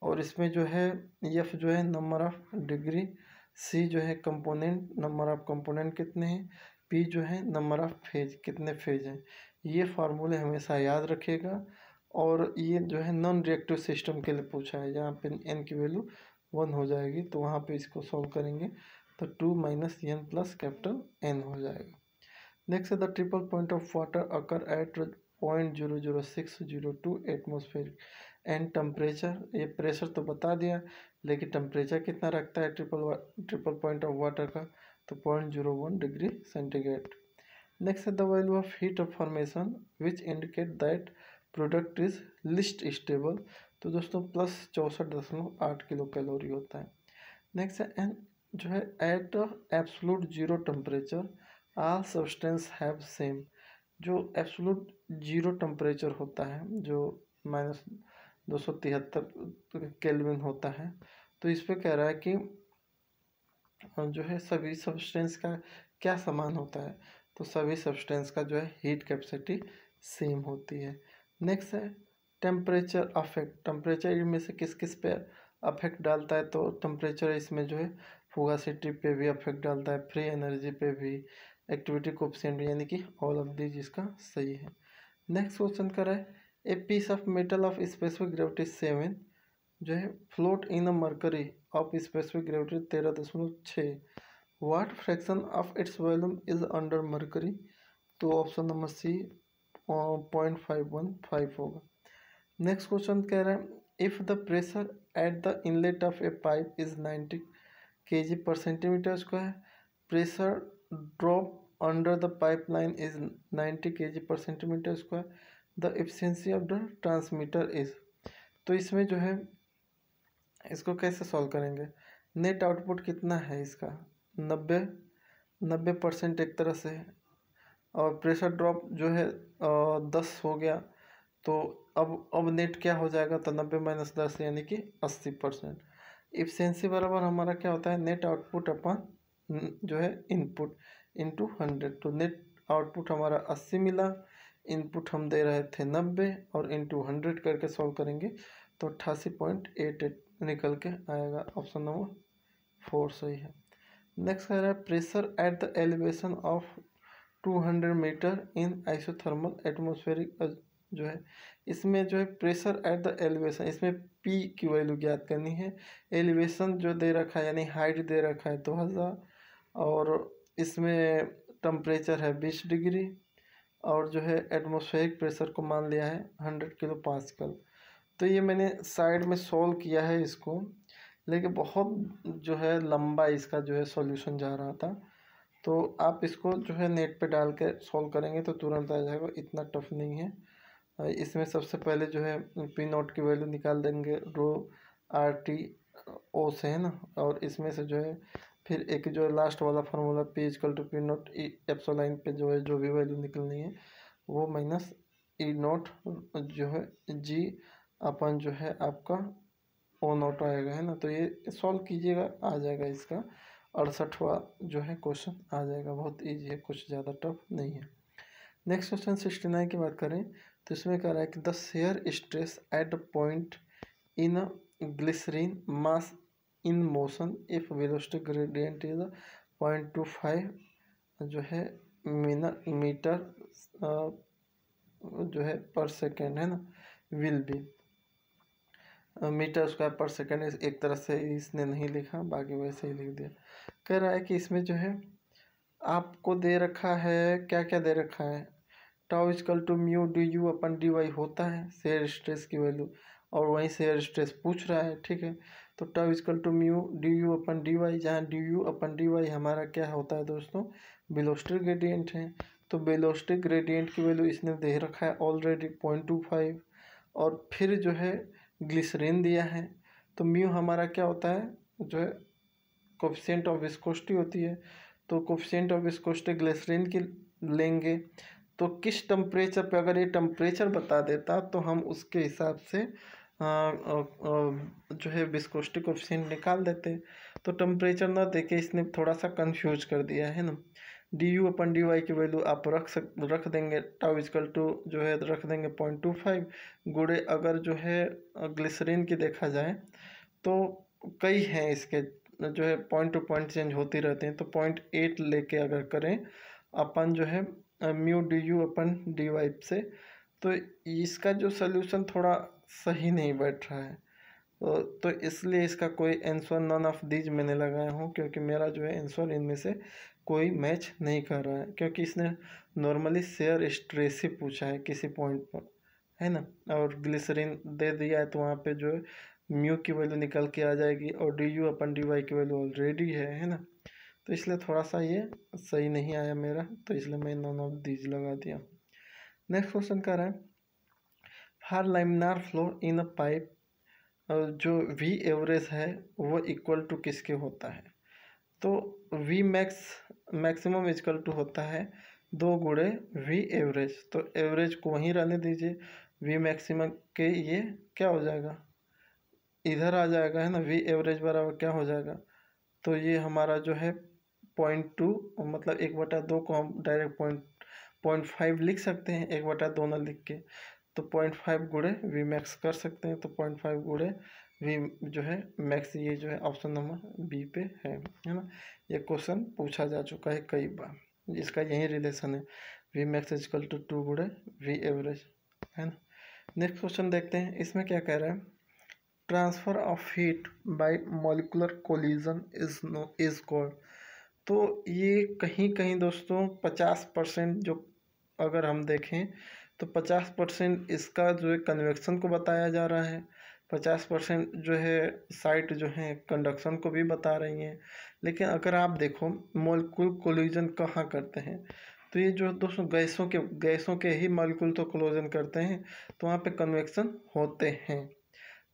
और इसमें जो है एफ जो है नंबर ऑफ डिग्री सी जो है कंपोनेंट नंबर ऑफ कंपोनेंट कितने हैं पी जो है नंबर ऑफ फेज कितने फेज हैं ये फार्मूले हमेशा याद रखेगा और ये जो है नॉन रिएक्टिव सिस्टम के लिए पूछा है जहाँ पे एन की वैल्यू वन हो जाएगी तो वहाँ पे इसको सॉल्व करेंगे तो two minus N plus capital N हो जाएगा नेक्स्ट है the triple point of water occur at point zero zero six zero two atmosphere and temperature ये प्रेशर तो बता दिया लेकिन टेम्परेचर कितना रखता है triple triple point of water का तो point zero one degree centigrade next है the value of heat of formation which indicate that product is least stable तो दोस्तों प्लस चौंसठ दशमलव आठ किलो कैलोरी होता है नेक्स्ट है एन जो है at absolute zero temperature all substance have same जो एब्सोलूट जीरो टेम्परेचर होता है जो माइनस दो सौ तिहत्तर केलविन होता है तो इस पर कह रहा है कि जो है सभी सब्सटेंस का क्या समान होता है तो सभी सब्सटेंस का जो है हीट कैपेसिटी सेम होती है नेक्स्ट है टेम्परेचर अफेक्ट टेम्परेचर इनमें से किस किस पे अफेक्ट डालता है तो टेम्परेचर इसमें जो है फुगासिटी पे भी अफेक्ट डालता है फ्री एनर्जी पे भी एक्टिविटी कोप्सेंट यानी कि ऑल ऑफ दीज इसका सही है नेक्स्ट क्वेश्चन का है a piece of metal of specific gravity seven जो है float in a mercury of specific gravity तेरह दशमलव छः what fraction of its volume is under mercury तो option number C point five one five होगा next question कह रहा है if the pressure at the inlet of a pipe is ninety K G per centimetre square pressure drop under the pipe line is ninety K G per centimetre square the efficiency of the transmitter is तो इसमें जो है इसको कैसे solve करेंगे net output कितना है इसका नब्बे नब्बे परसेंट एक तरह से और प्रेशर ड्रॉप जो है दस हो गया तो अब अब नेट क्या हो जाएगा तो नब्बे माइनस दस यानी कि अस्सी परसेंट इफिशेंसी बराबर हमारा क्या होता है नेट आउटपुट अपन जो है इनपुट इनटू हंड्रेड तो नेट आउटपुट हमारा अस्सी मिला इनपुट हम दे रहे थे नब्बे और इनटू हंड्रेड करके सॉल्व करेंगे तो अट्ठासी पॉइंट एट एट निकल के आएगा ऑप्शन नंबर फोर सही है नेक्स्ट कह रहा है pressure at the elevation of two hundred metre in isothermal atmospheric जो है इसमें जो है प्रेशर एट द एलिवेशन इसमें पी की वैल्यू ज्ञात करनी है एलिवेशन जो दे रखा है यानी हाइट दे रखा है दो हज़ार और इसमें टम्परेचर है बीस डिग्री और जो है एटमोसफेरिक प्रेशर को मान लिया है हंड्रेड किलो पास्कल तो ये मैंने साइड में सॉल्व किया है इसको लेकिन बहुत जो है लंबा इसका जो है सॉल्यूशन जा रहा था तो आप इसको जो है नेट पे डाल के सॉल्व करेंगे तो तुरंत आ जाएगा इतना टफ नहीं है इसमें सबसे पहले जो है पी नोट की वैल्यू निकाल देंगे रो आर टी ओ से है ना और इसमें से जो है फिर एक जो है लास्ट वाला formula P equal to P nought E epsilon पर जो है जो भी वैल्यू निकलनी है वो माइनस ई नोट जो है जी अपन जो है आपका ओ नोट आएगा है ना तो ये सॉल्व कीजिएगा आ जाएगा इसका अड़सठवा जो है क्वेश्चन आ जाएगा बहुत ईजी है कुछ ज़्यादा टफ नहीं है नेक्स्ट क्वेश्चन सिक्सटी नाइन की बात करें तो इसमें कह रहा है कि the shear stress at point in glycerine mass in motion if velocity gradient is point two five जो है मीना मीटर जो है पर सेकेंड है ना will be metre square per second एक तरह से इसने नहीं लिखा बाकी वैसे ही लिख दिया कह रहा है कि इसमें जो है आपको दे रखा है क्या क्या दे रखा है tau equal to mu d u upon d y होता है शेयर स्ट्रेस की वैल्यू और वहीं शेयर स्ट्रेस पूछ रहा है ठीक है तो tau equal to mu d u upon d y जहाँ d u upon d y हमारा क्या होता है दोस्तों बेलोस्टिक ग्रेडियंट है तो बेलोस्टिक ग्रेडियंट की वैल्यू इसने दे रखा है ऑलरेडी पॉइंट टू फाइव और फिर जो है ग्लिसरीन दिया है तो म्यू हमारा क्या होता है जो है कोफिशेंट ऑफ विस्कोस्टी होती है तो कोफिशेंट ऑफ विस्कोस्टी ग्लिसरीन की लेंगे तो किस टम्परेचर पे अगर ये टम्परेचर बता देता तो हम उसके हिसाब से आ, आ, जो है विस्कोस्टी कोफिशेंट निकाल देते तो टम्परेचर ना देखे इसने थोड़ा सा कन्फ्यूज कर दिया है ना d u upon d y की वैल्यू आप रख सक रख देंगे टाउ इजकल टू जो है रख देंगे पॉइंट टू फाइव गुड़े अगर जो है ग्लिसरीन की देखा जाए तो कई हैं इसके जो है पॉइंट टू पॉइंट चेंज होती रहती हैं तो पॉइंट एट लेके अगर करें अपन जो है mu d u upon d y से तो इसका जो सोल्यूशन थोड़ा सही नहीं बैठ रहा है तो तो इसलिए इसका कोई आंसर नॉन ऑफ दीज मैंने लगाया हूँ क्योंकि मेरा जो है आंसर इनमें से कोई मैच नहीं कर रहा है क्योंकि इसने नॉर्मली शेयर स्ट्रेस ही पूछा है किसी पॉइंट पर है ना और ग्लिसरीन दे दिया है तो वहाँ पे जो है म्यू की वैल्यू निकल के आ जाएगी और d u upon d y की वैल्यू ऑलरेडी है है ना तो इसलिए थोड़ा सा ये सही नहीं आया मेरा तो इसलिए मैं नॉन ऑफ दीज लगा दिया नेक्स्ट क्वेश्चन कर रहा है हर laminar flow in a pipe जो वी एवरेज है वो इक्वल टू किसके होता है तो v max maximum equal to होता है दो गुड़े वी एवरेज तो एवरेज को वहीं रहने दीजिए वी मैक्सिमम के ये क्या हो जाएगा इधर आ जाएगा है ना वी एवरेज बराबर क्या हो जाएगा तो ये हमारा जो है पॉइंट टू मतलब एक बटा दो को हम डायरेक्ट पॉइंट पॉइंट फाइव लिख सकते हैं एक बटा दो ना लिख के तो पॉइंट फाइव गुड़े वी मैक्स कर सकते हैं तो पॉइंट फाइव गुड़े वी जो है मैक्स ये जो है ऑप्शन नंबर बी पे है है ना ये क्वेश्चन पूछा जा चुका है कई बार इसका यही रिलेशन है v max equal to two गुड़े वी एवरेज है ना नेक्स्ट क्वेश्चन देखते हैं इसमें क्या कह रहा है transfer of heat by molecular collision is known is called तो ये कहीं कहीं दोस्तों पचास परसेंट जो अगर हम देखें तो पचास परसेंट इसका जो है कन्वेक्शन को बताया जा रहा है पचास परसेंट जो है साइट जो है कंडक्शन को भी बता रही हैं लेकिन अगर आप देखो मोलकुल कोलिजन कहाँ करते हैं तो ये जो दोस्तों गैसों के गैसों के ही मालिकुल तो क्लोजन करते हैं तो वहाँ पे कन्वेक्शन होते हैं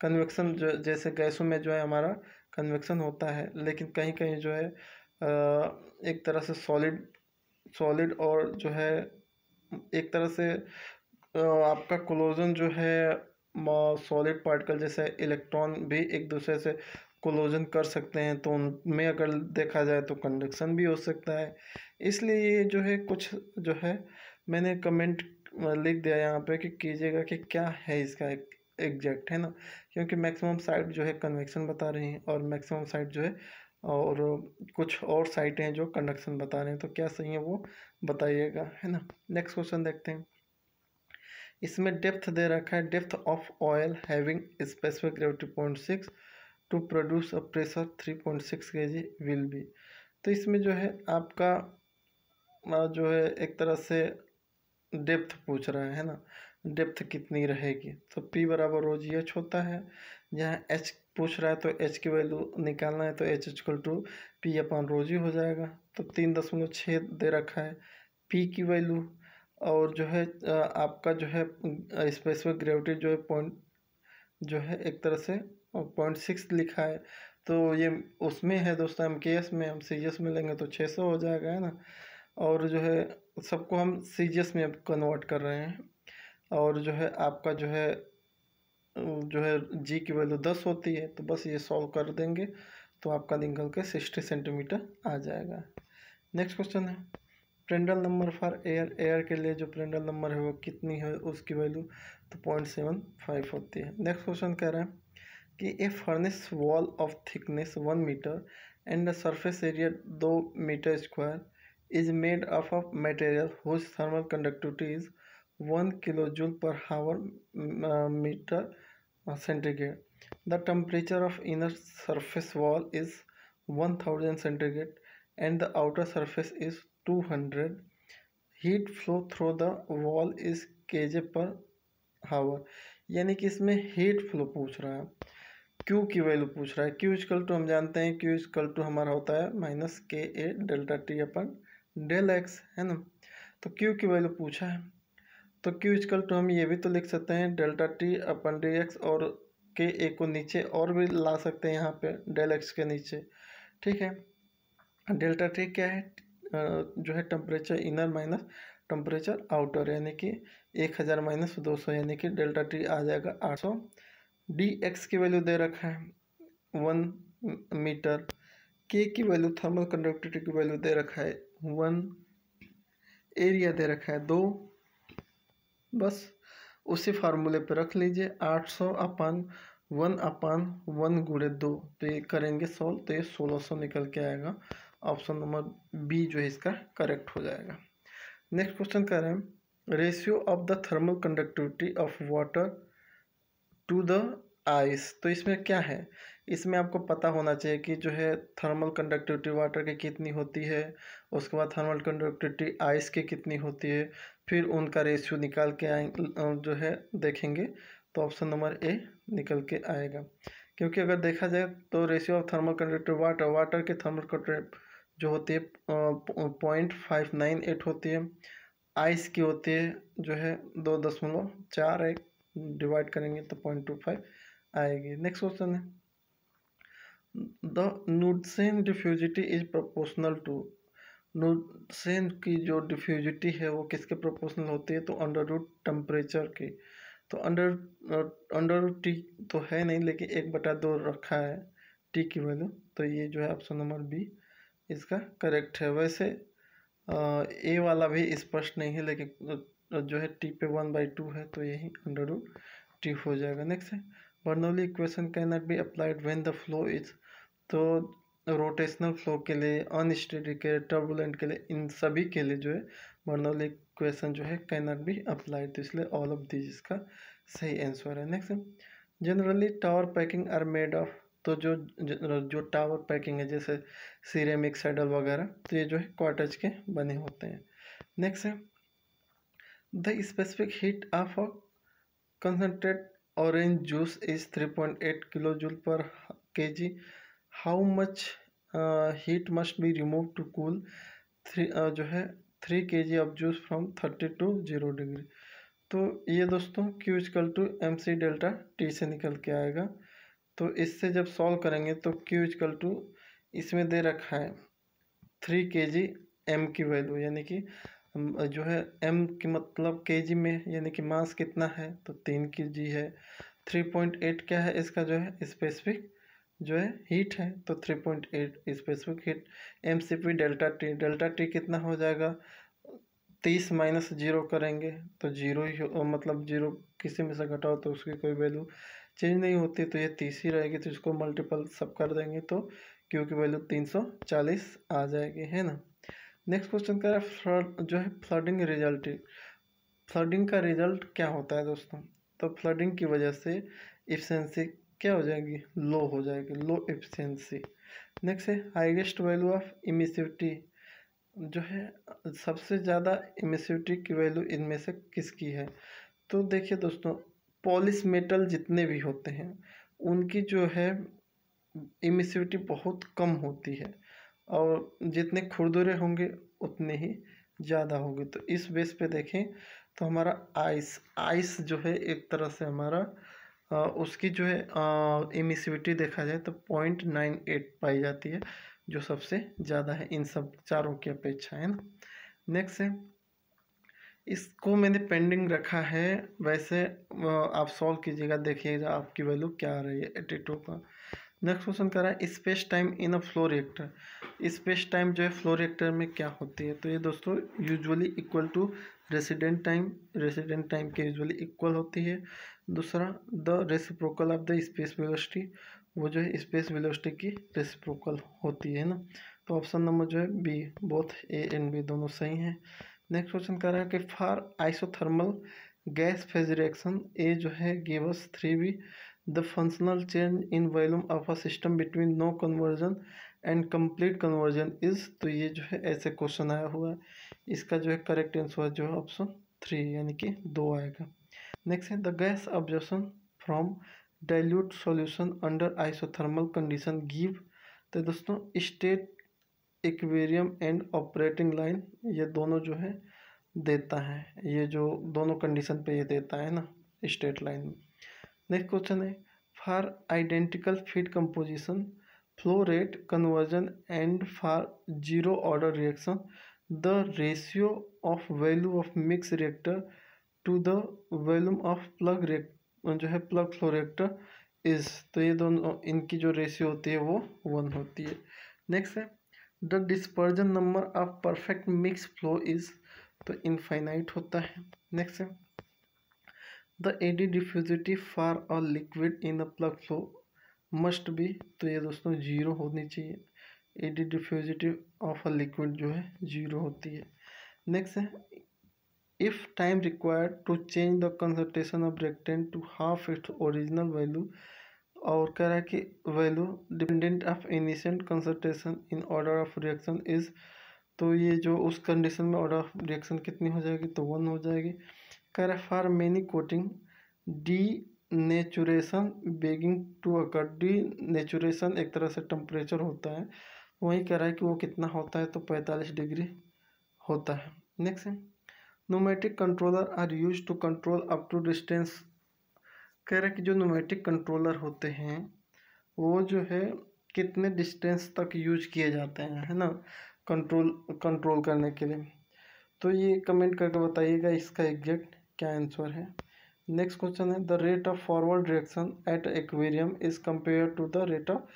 कन्वेक्शन जो जैसे गैसों में जो है हमारा कन्वेक्शन होता है लेकिन कहीं कहीं जो है एक तरह से सॉलिड सॉलिड और जो है एक तरह से आपका क्लोजन जो है सॉलिड पार्टिकल जैसे इलेक्ट्रॉन भी एक दूसरे से क्लोजन कर सकते हैं तो उनमें अगर देखा जाए तो कंडक्शन भी हो सकता है इसलिए ये जो है कुछ जो है मैंने कमेंट लिख दिया यहाँ पे कि कीजिएगा कि क्या है इसका एक एग्जैक्ट है ना क्योंकि मैक्सिमम साइड जो है कन्वेक्शन बता रहे हैं और मैक्सिमम साइड जो है और कुछ और साइटें हैं जो कंडक्शन बता रहे हैं तो क्या सही है वो बताइएगा है ना नेक्स्ट क्वेश्चन देखते हैं इसमें डेप्थ दे रखा है depth of oil having specific gravity point six to produce a pressure three point six k g will be तो इसमें जो है आपका जो है एक तरह से डेप्थ पूछ रहा है ना डेप्थ कितनी रहेगी तो पी बराबर रोज एच होता है जहाँ एच पूछ रहा है तो एच की वैल्यू निकालना है तो h equal to p upon rho g ही हो जाएगा तो तीन दशमलव छः दे रखा है पी की वैल्यू और जो है आपका जो है स्पेस में ग्रेविटी जो है पॉइंट जो है एक तरह से पॉइंट सिक्स लिखा है तो ये उसमें है दोस्तों एम के एस में हम सी एस में लेंगे तो छः सौ हो जाएगा है ना और जो है सबको हम सी एस में कन्वर्ट कर रहे हैं और जो है आपका जो है जो है जी की वैल्यू दस होती है तो बस ये सॉल्व कर देंगे तो आपका निकल के सिक्सटी सेंटीमीटर आ जाएगा नेक्स्ट क्वेश्चन है Prandtl number for air air के लिए जो प्रेंडल नंबर है वो कितनी है उसकी वैल्यू तो पॉइंट सेवन फाइव होती है नेक्स्ट क्वेश्चन कह रहे हैं कि a furnace wall of thickness one metre and the surface area दो metre square is made of of material whose thermal conductivity is one per hour metre centigrade the temperature of inner surface wall is one thousand centigrade and the outer surface is two hundred heat flow through the wall is k j पर हावर यानी कि इसमें heat flow पूछ रहा है Q की value पूछ रहा है क्यू इजकल टू हम जानते हैं क्यू इजकल टू हमारा होता है minus k a delta t upon del x है ना तो क्यू की वैल्यू पूछा है तो क्यू इजकल टू हम ये भी तो लिख सकते हैं delta t upon d x और के ए को नीचे और भी ला सकते हैं यहाँ पे डेल एक्स के नीचे ठीक है डेल्टा टी क्या है जो है temperature inner minus temperature outer यानी कि एक हज़ार माइनस दो सौ यानी कि डेल्टा टी आ जाएगा आठ सौ डी एक्स की वैल्यू दे रखा है वन मीटर के की वैल्यू थर्मल कंडक्टिविटी की वैल्यू दे रखा है वन एरिया दे रखा है दो बस उसी फार्मूले पे रख लीजिए आठ सौ अपान वन अपान वन गुड़े दो तो ये करेंगे सॉल्व तो ये सोलह सौ निकल के आएगा ऑप्शन नंबर बी जो है इसका करेक्ट हो जाएगा नेक्स्ट क्वेश्चन कह रहे हैं ratio of the thermal conductivity of water to the ice तो इसमें क्या है इसमें आपको पता होना चाहिए कि जो है थर्मल कंडक्टिविटी वाटर की कितनी होती है उसके बाद थर्मल कंडक्टिविटी आइस की कितनी होती है फिर उनका रेशियो निकाल के आए जो है देखेंगे तो ऑप्शन नंबर ए निकल के आएगा क्योंकि अगर देखा जाए तो ratio of thermal conductive water water के थर्मल कंडक्टिव जो होती है पॉइंट फाइव नाइन एट होती है आइस की होती है जो है दो दशमलव चार एक डिवाइड करेंगे तो पॉइंट टू फाइव आएगी नेक्स्ट क्वेश्चन है the Knudsen diffusivity is proportional to Knudsen की जो डिफ्यूजिटी है वो किसके प्रोपोर्शनल होती है तो अंडर रूट टेम्परेचर की तो अंडर अंडर रूट टी तो है नहीं लेकिन एक बटा दो रखा है टी की वैल्यू तो ये जो है ऑप्शन नंबर बी इसका करेक्ट है वैसे ए वाला भी स्पष्ट नहीं है लेकिन जो है टी पे वन बाई टू है तो यही अंडर रूट टी हो जाएगा नेक्स्ट है Bernoulli equation can not be applied when the flow is तो रोटेशनल फ्लो के लिए अनस्टेडी के टर्बुलेंट के लिए इन सभी के लिए जो है बर्नौली क्वेश्चन जो है कैन नॉट बी अप्लाइड तो इसलिए ऑल ऑफ दिस इसका सही आंसर है next generally tower packing are made of तो जो जो टावर पैकिंग है जैसे सीरेमिक सैडल वगैरह तो ये जो है क्वार्टज के बने होते हैं नेक्स्ट है the specific heat of a concentrate orange juice is three point eight kilo joule per k g how much heat must be remove to cool three जो है three k g of juice from thirty to zero degree तो ये दोस्तों q equal to m c delta t से निकल के आएगा तो इससे जब सॉल्व करेंगे तो क्यू इजकल टू इसमें दे रखा है थ्री के जी एम की वैल्यू यानी कि जो है एम की मतलब के जी में यानी कि मास कितना है तो तीन के जी है थ्री पॉइंट एट क्या है इसका जो है स्पेसिफिक जो है हीट है तो three point eight specific heat m c p delta t delta t कितना हो जाएगा तीस माइनस जीरो करेंगे तो जीरो ही मतलब जीरो किसी में से घटाओ तो उसकी कोई वैल्यू चेंज नहीं होती तो ये तीस ही रहेगी तो इसको मल्टीपल सब कर देंगे तो क्यू की वैल्यू तीन सौ चालीस आ जाएगी है ना नेक्स्ट क्वेश्चन कह रहा है फ्लड जो है फ्लडिंग रिजल्ट फ्लडिंग का रिजल्ट क्या होता है दोस्तों तो फ्लडिंग की वजह से इफिशेंसी क्या हो जाएगी लो हो जाएगी लो एफिशेंसी नेक्स्ट है हाईएस्ट वैल्यू ऑफ इमिसिविटी जो है सबसे ज़्यादा इमिसिविटी की वैल्यू इनमें से किसकी है तो देखिए दोस्तों पॉलिस मेटल जितने भी होते हैं उनकी जो है इमिसिविटी बहुत कम होती है और जितने खुरदुरे होंगे उतने ही ज़्यादा होगी तो इस बेस पे देखें तो हमारा आइस आइस जो है एक तरह से हमारा उसकी जो है इमिसिविटी देखा जाए तो पॉइंट नाइन एट पाई जाती है जो सबसे ज़्यादा है इन सब चारों की अपेक्षा है ना नेक्स्ट है इसको मैंने पेंडिंग रखा है वैसे आप सॉल्व कीजिएगा देखिएगा आपकी वैल्यू क्या आ रही है एटी टू का नेक्स्ट क्वेश्चन कर रहा है space time in a flow reactor space time जो है फ्लो रिएक्टर में क्या होती है तो ये दोस्तों usually equal to resident time resident time के यूजुअली इक्वल होती है दूसरा the reciprocal of the space velocity वो जो है स्पेस वेलोसिटी की रेसिप्रोकल होती है ना तो ऑप्शन नंबर जो है b both a and b दोनों सही हैं नेक्स्ट क्वेश्चन कह रहा है कि for isothermal gas phase reaction a जो है gives three b the functional change in volume of a system between no conversion and complete conversion is तो ये जो है ऐसे क्वेश्चन आया हुआ है इसका जो है करेक्ट आंसर जो है ऑप्शन थ्री यानी कि दो आएगा नेक्स्ट है the gas absorption from dilute solution under isothermal condition give तो दोस्तों state equilibrium and operating line ये दोनों जो है देता है ये जो दोनों कंडीशन पे ये देता है ना स्टेट लाइन में नेक्स्ट क्वेश्चन है for identical feed composition flow rate conversion and for zero order reaction the ratio of value of mix reactor to the volume of plug rate जो है प्लग फ्लो इज तो ये दोनों इनकी जो ratio होती है वो वन होती है नेक्स्ट है the dispersion number of perfect mix flow is तो इनफाइनाइट होता है नेक्स्ट है the eddy diffusivity for a liquid in a plug flow must be तो ये दोस्तों जीरो होनी चाहिए eddy diffusivity of a liquid जो है जीरो होती है नेक्स्ट है if time required to change the concentration of reactant to half it original value और कह रहा है कि value dependent of इनिशियंट concentration in order of reaction is तो ये जो उस कंडीशन में ऑर्डर ऑफ रिएक्शन कितनी हो जाएगी तो वन हो जाएगी कह रहा है for many coating denaturation begin to occur denaturation एक तरह से टम्परेचर होता है वही कह रहा है कि वो कितना होता है तो पैंतालीस डिग्री होता है नेक्स्ट है pneumatic controller are use to control up to distance कह रहे कि जो नोमेटिक कंट्रोलर होते हैं वो जो है कितने डिस्टेंस तक यूज किए जाते हैं है ना कंट्रोल कंट्रोल करने के लिए तो ये कमेंट करके बताइएगा इसका एग्जैक्ट क्या आंसर है नेक्स्ट क्वेश्चन है the rate of forward reaction at equilibrium is compare to the rate of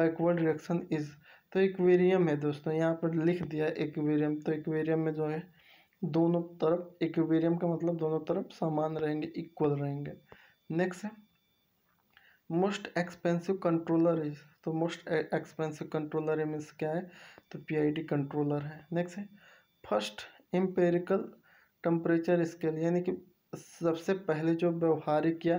backward reaction is तो एक्वेरियम है दोस्तों यहाँ पर लिख दिया एक्वेरियम तो एक्वेरियम में जो है दोनों तरफ इक्वेरियम का मतलब दोनों तरफ समान रहेंगे इक्वल रहेंगे नेक्स्ट है मोस्ट एक्सपेंसिव कंट्रोलर इज तो मोस्ट एक्सपेंसिव कंट्रोलर है मीन्स क्या है तो पीआईडी कंट्रोलर है नेक्स्ट है फर्स्ट एम्पेरिकल टम्परेचर स्केल यानी कि सबसे पहले जो व्यवहारिक या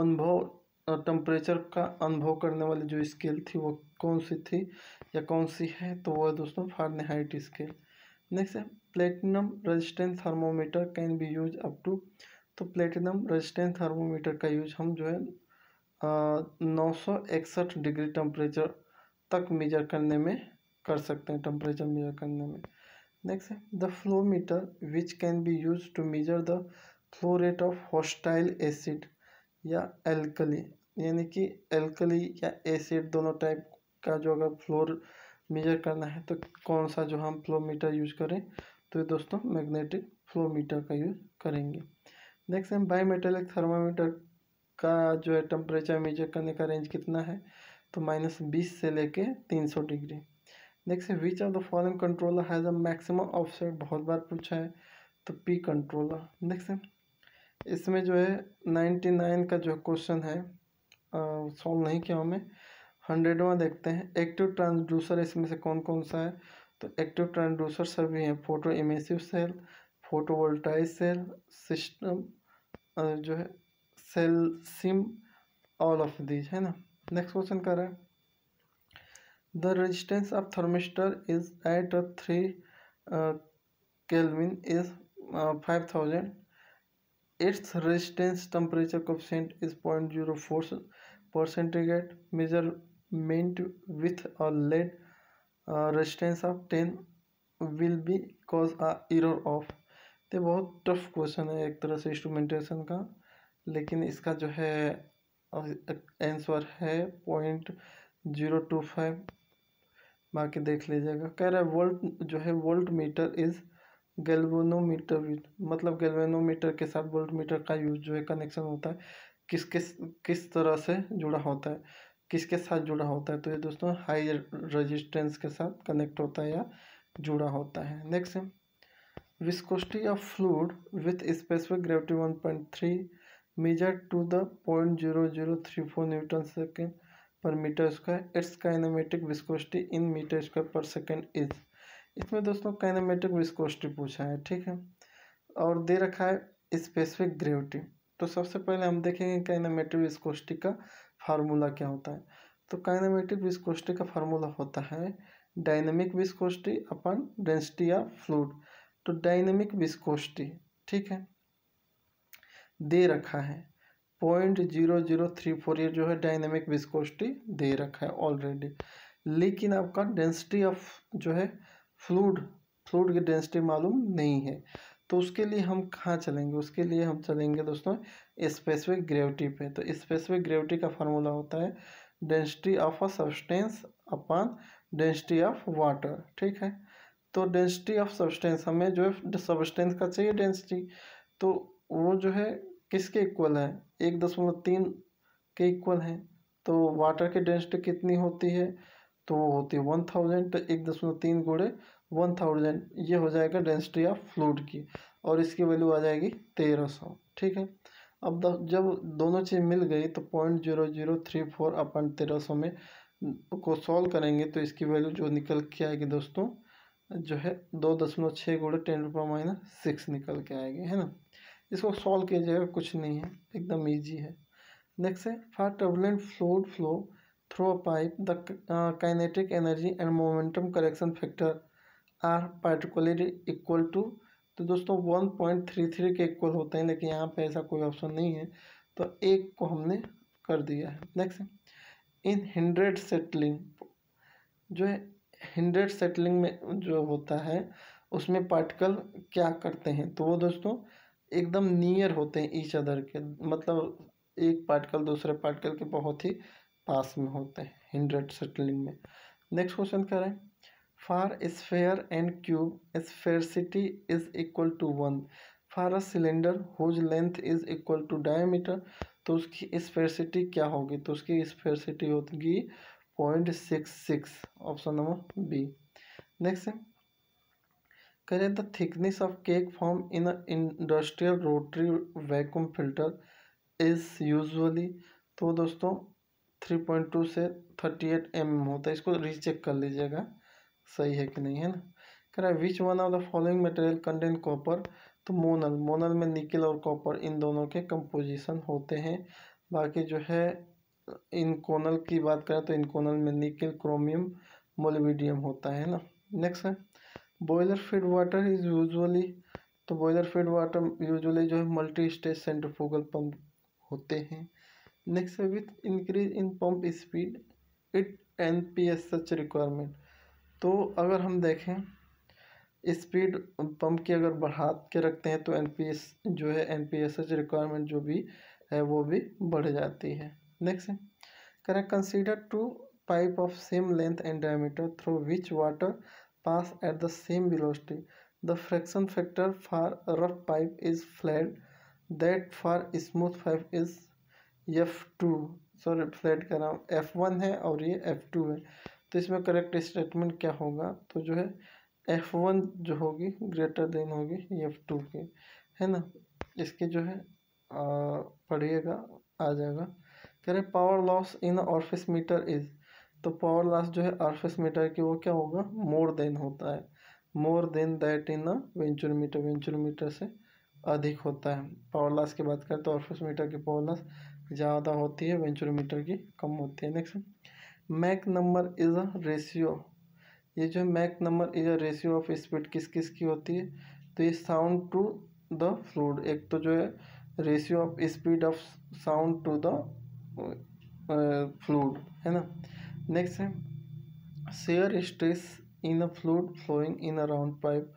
अनुभव टम्परेचर का अनुभव करने वाली जो स्केल थी वो कौन सी थी या कौन सी है तो वो है दोस्तों फारनेहाइट स्केल नेक्स्ट है platinum resistance thermometer can be use up to तो प्लेटिनम रेजिस्टेंस थर्मोमीटर का यूज हम जो है नौ सौ इकसठ डिग्री टेम्परेचर तक मेजर करने में कर सकते हैं टेम्परेचर मेजर करने में नेक्स्ट है the flow meter which can be use to measure the flow rate of hostile acid या एल्कली यानी कि एल्कली या एसिड दोनों टाइप का जो अगर फ्लोर मेजर करना है तो कौन सा जो हम फ्लो मीटर यूज करें तो ये दोस्तों मैग्नेटिक फ्लो मीटर का यूज करेंगे नेक्स्ट हम बायोमेटेलिक थर्मामीटर का जो है टेम्परेचर मेजर करने का रेंज कितना है तो माइनस बीस से लेके तीन सौ डिग्री नेक्स्ट है which of the following controller has a maximum offset बहुत बार पूछा है तो पी कंट्रोलर नेक्स्ट है इसमें जो है नाइन्टी नाइन का जो क्वेश्चन है सॉल्व नहीं किया हमें हंड्रेडवा देखते हैं एक्टिव ट्रांसड्यूसर इसमें से कौन कौन सा है तो एक्टिव ट्रांसड्यूसर सर भी हैं photo emissive cell photovoltaic cell system जो है सेल सिम ऑल ऑफ दीज है ना नेक्स्ट क्वेश्चन कर रहे हैं the resistance of thermistor is at three kelvin is five thousand its resistance temperature coefficient is point zero four per centigrade measurement with a lead resistance of ten will be cause a error of तो बहुत tough question है एक तरह से instrumentation का लेकिन इसका जो है आंसर है पॉइंट जीरो टू फाइव बाकी देख लीजिएगा कह रहा है वोल्ट जो है volt meter is galvanometer with मतलब गेलवेनोमीटर के साथ वोल्ट मीटर का यूज जो है कनेक्शन होता है किस किस किस तरह से जुड़ा होता है किसके साथ जुड़ा होता है तो ये दोस्तों हाई रजिस्टेंस के साथ कनेक्ट होता है या जुड़ा होता है next of fluid with specific gravity one point three measure to the point zero zero three four newton second per metre square its kinematic viscosity in metre square per second is इसमें दोस्तों kinematic viscosity पूछा है ठीक है और दे रखा है specific gravity तो सबसे पहले हम देखेंगे काइनामेटिक विस्कोस्टी का फार्मूला क्या होता है तो काइनामेटिक विस्कोसिटी का फार्मूला होता है डायनेमिक विस्कोसिटी अपन डेंसिटी या फ्लूड तो डायनेमिक विस्कोसिटी ठीक है दे रखा है point zero zero three four ये जो है डायनेमिक विस्कोसिटी दे रखा है ऑलरेडी लेकिन आपका डेंसिटी ऑफ जो है फ्लूड फ्लूड की डेंसिटी मालूम नहीं है तो उसके लिए हम कहाँ चलेंगे उसके लिए हम चलेंगे दोस्तों स्पेसिफिक ग्रेविटी पे तो स्पेसिफिक ग्रेविटी का फार्मूला होता है density of a substance upon density of water ठीक है तो डेंसिटी ऑफ सब्सटेंस हमें जो है सब्सटेंस का चाहिए डेंसिटी तो वो जो है किसके इक्वल है एक दशमलव तीन के इक्वल है तो वाटर की डेंसिटी कितनी होती है तो वो होती है वन थाउजेंड तो एक दशमलव तीन गुड़े वन थाउजेंड ये हो जाएगा डेंसिटी ऑफ फ्लूड की और इसकी वैल्यू आ जाएगी तेरह सौ ठीक है अब जब दोनों चीज़ मिल गई तो point zero zero three four upon तेरह सौ में को सॉल्व करेंगे तो इसकी वैल्यू जो निकल के आएगी दोस्तों जो है दो दशमलव छः गुड़े टेन रुपये माइनस सिक्स निकल के आएगी है ना इसको सॉल्व किया जाएगा कुछ नहीं है एकदम ईजी है नेक्स्ट है for turbulent fluid flow through pipe the kinetic energy and momentum correction factor are particularly equal to तो दोस्तों वन पॉइंट थ्री थ्री के इक्वल होते हैं लेकिन यहाँ पे ऐसा कोई ऑप्शन नहीं है तो एक को हमने कर दिया है नेक्स्ट इन हंड्रेड सेटलिंग जो है हंड्रेड सेटलिंग में जो होता है उसमें पार्टिकल क्या करते हैं तो वो दोस्तों एकदम नियर होते हैं ईच अदर के मतलब एक पार्टिकल दूसरे पार्टिकल के बहुत ही पास में होते हैं हंड्रेड सेटलिंग में नेक्स्ट क्वेश्चन कह रहे हैं for sphere and cube sphericity is equal to one for a cylinder whose length is equal to diameter तो उसकी स्पेसिटी क्या होगी तो उसकी स्पेसिटी होगी point six six option number B next है करें the thickness of cake form in industrial rotary vacuum filter is usually तो दोस्तों थ्री पॉइंट टू से थर्टी एट एम होता है इसको रीचेक कर लीजिएगा सही है कि नहीं है ना कह रहा है which one of the following material content copper तो मोनल मोनल में निकल और कॉपर इन दोनों के कंपोजिशन होते हैं बाकी जो है इनकोनल की बात करें तो इनकोनल में निकल क्रोमियम मोलिविडियम होता है ना नेक्स्ट है boiler feed water is usually तो बॉयलर फीड वाटर यूजुअली जो है मल्टी स्टेज सेंट्रीफ्यूगल पंप होते हैं नेक्स्ट है with increase in pump speed it N P S such requirement तो अगर हम देखें स्पीड पंप की अगर बढ़ा के रखते हैं तो एन जो है एन रिक्वायरमेंट जो भी है वो भी बढ़ जाती है next correct consider two pipe of same length and diameter through which water pass at the same velocity the friction factor for rough pipe is flat that for smooth pipe is F two sorry flat का रहा हूँ F one है और ये F two है तो इसमें correct statement क्या होगा तो जो है एफ़ वन जो होगी ग्रेटर देन होगी एफ़ टू की है ना इसके जो है पढ़िएगा आ जाएगा कह रहे power loss in orifice meter is तो पावर लॉस जो है ऑर्फिस मीटर की वो क्या होगा मोर देन होता है more than that in a venturi meter venturi meter से अधिक होता है पावर लॉस की बात करें तो ऑर्फिस मीटर की पावर लॉस ज़्यादा होती है वेंचुर मीटर की कम होती है next Mach number is a ratio ये जो है Mach number is a ratio of speed किस किस की होती है तो ये साउंड टू द फ्लूड एक तो जो है ratio of speed of sound to the fluid है ना नेक्स्ट है shear stress in a fluid flowing in a round pipe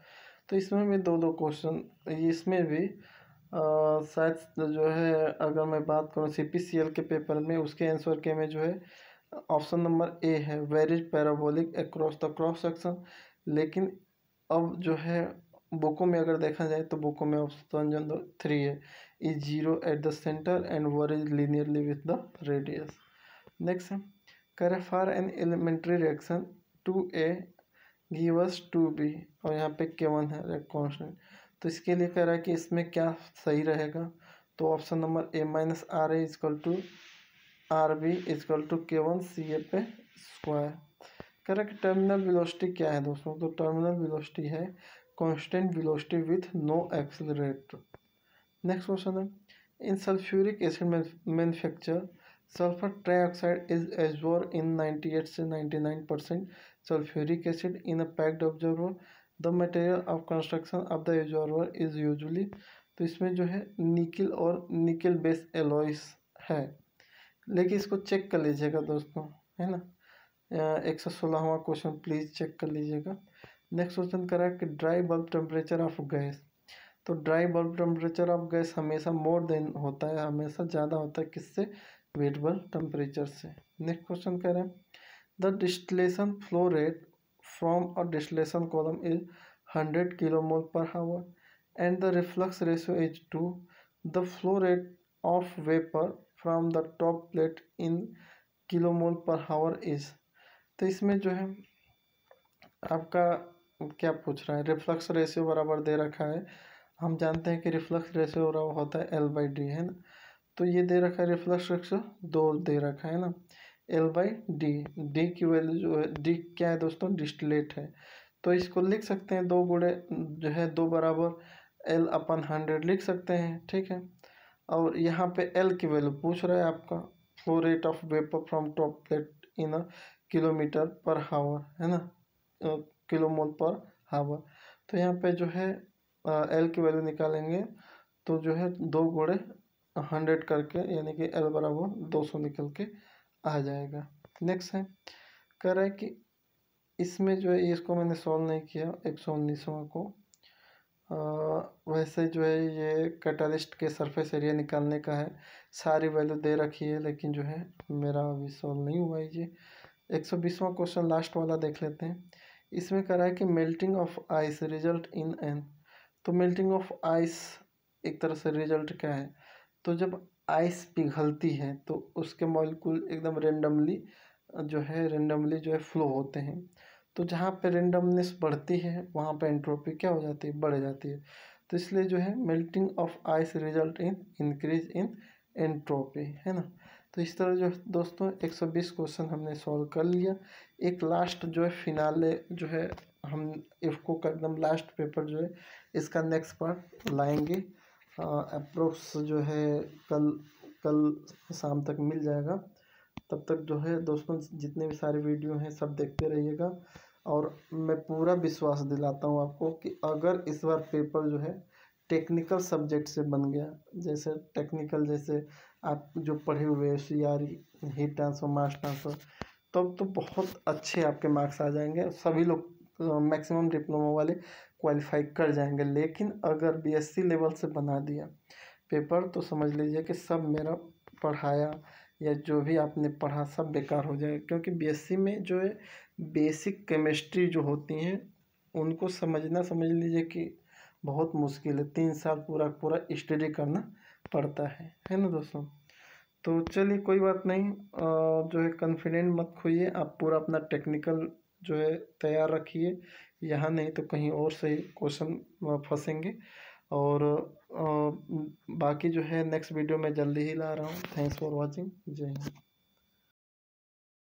तो इसमें भी दो दो क्वेश्चन इसमें भी शायद जो है अगर मैं बात करूँ सी पी सी एल के पेपर में उसके आंसर के में जो है ऑप्शन नंबर ए है varies parabolic across the cross section लेकिन अब जो है बुकों में अगर देखा जाए तो बुकों में ऑप्शन नंबर थ्री है is zero at the center and varies is linearly with the radius next है करे for an elementary reaction two A gives two B और यहाँ पे के वन है कॉन्स्टेंट तो इसके लिए कह रहा है कि इसमें क्या सही रहेगा तो option number A minus R A equal to R B equal to K one C A पे स्क्वायर करेक्ट टर्मिनल विलोस्टी क्या है दोस्तों तो टर्मिनल विलोस्टी है constant velocity with no accelerate next question है in sulphuric acid manufacture sulphur trioxide is एजोर in eight से ninety nine percent sulphuric acid in a packed absorber the material of construction of the absorber is usually तो इसमें जो है nickel और nickel base एलोइस है लेकिन इसको चेक कर लीजिएगा दोस्तों है ना एक सौ सोलहवा क्वेश्चन प्लीज़ चेक कर लीजिएगा नेक्स्ट क्वेश्चन करा कि dry bulb temperature of gas तो dry bulb temperature of gas हमेशा मोर देन होता है हमेशा ज़्यादा होता है किससे वेट बल्ब टेम्परेचर से नेक्स्ट क्वेश्चन कह रहे हैं the distillation flow rate a distillation column is hundred kilo mole per hour and the reflux ratio is two the flow rate of vapour from the top plate in kilomole per hour is तो इसमें जो है आपका क्या पूछ रहा है reflux ratio बराबर दे रखा है हम जानते हैं कि रिफ्लक्स रेशियो बराबर होता है एल बाई डी है ना तो ये दे रखा है रिफ्लक्स रेशियो दो दे रखा है ना एल बाई डी डी की वैल्यू जो है डी क्या है दोस्तों डिस्टलेट है तो इसको लिख सकते हैं दो गुड़े जो है दो बराबर एल अपन हंड्रेड लिख सकते हैं ठीक है और यहाँ पे एल की वैल्यू पूछ रहा है आपका flow rate of vapour from top plate in a kilometre per hour है ना किलोमोल पर हावर तो यहाँ पे जो है एल की वैल्यू निकालेंगे तो जो है दो गोड़े हंड्रेड करके यानी कि एल बराबर दो सौ निकल के आ जाएगा नेक्स्ट है कह रहा है कि इसमें जो है इसको मैंने सॉल्व नहीं किया एक सौ उन्नीसवा को वैसे जो है ये कैटालिस्ट के सरफेस एरिया निकालने का है सारी वैल्यू दे रखी है लेकिन जो है मेरा अभी सॉल्व नहीं हुआ है ये एक सौ बीसवा क्वेश्चन लास्ट वाला देख लेते हैं इसमें कह रहा है कि melting of ice result in an तो मेल्टिंग ऑफ आइस एक तरह से रिजल्ट क्या है तो जब आइस पिघलती है तो उसके मॉलिक्यूल एकदम रेंडमली जो है रेंडमली जो है फ्लो होते हैं तो जहाँ पे रेंडमनेस बढ़ती है वहाँ पे एंट्रोपी क्या हो जाती है बढ़ जाती है तो इसलिए जो है melting of ice result in increase in entropy है ना तो इस तरह जो दोस्तों 120 क्वेश्चन हमने सॉल्व कर लिया एक लास्ट जो है फिनाले जो है हम इफको का एकदम लास्ट पेपर जो है इसका नेक्स्ट पार्ट लाएंगे अप्रोक्स जो है कल कल शाम तक मिल जाएगा तब तक जो है दोस्तों जितने भी सारे वीडियो हैं सब देखते रहिएगा और मैं पूरा विश्वास दिलाता हूँ आपको कि अगर इस बार पेपर जो है टेक्निकल सब्जेक्ट से बन गया जैसे टेक्निकल जैसे आप जो पढ़े हुए C R heat transfer mass transfer तब तो बहुत अच्छे आपके मार्क्स आ जाएंगे सभी लोग मैक्सिमम डिप्लोमा वाले क्वालिफाई कर जाएंगे लेकिन अगर बीएससी लेवल से बना दिया पेपर तो समझ लीजिए कि सब मेरा पढ़ाया या जो भी आपने पढ़ा सब बेकार हो जाएगा क्योंकि बीएससी में जो है बेसिक केमिस्ट्री जो होती हैं उनको समझना समझ लीजिए कि बहुत मुश्किल है तीन साल पूरा पूरा स्टडी करना पड़ता है है ना दोस्तों तो चलिए कोई बात नहीं जो है कॉन्फिडेंट मत खोइए आप पूरा अपना टेक्निकल जो है तैयार रखिए यहाँ नहीं तो कहीं और से क्वेश्चन फंसेंगे और बाकी जो है नेक्स्ट वीडियो में जल्दी ही ला रहा हूँ थैंक्स फॉर वाचिंग जय हिंद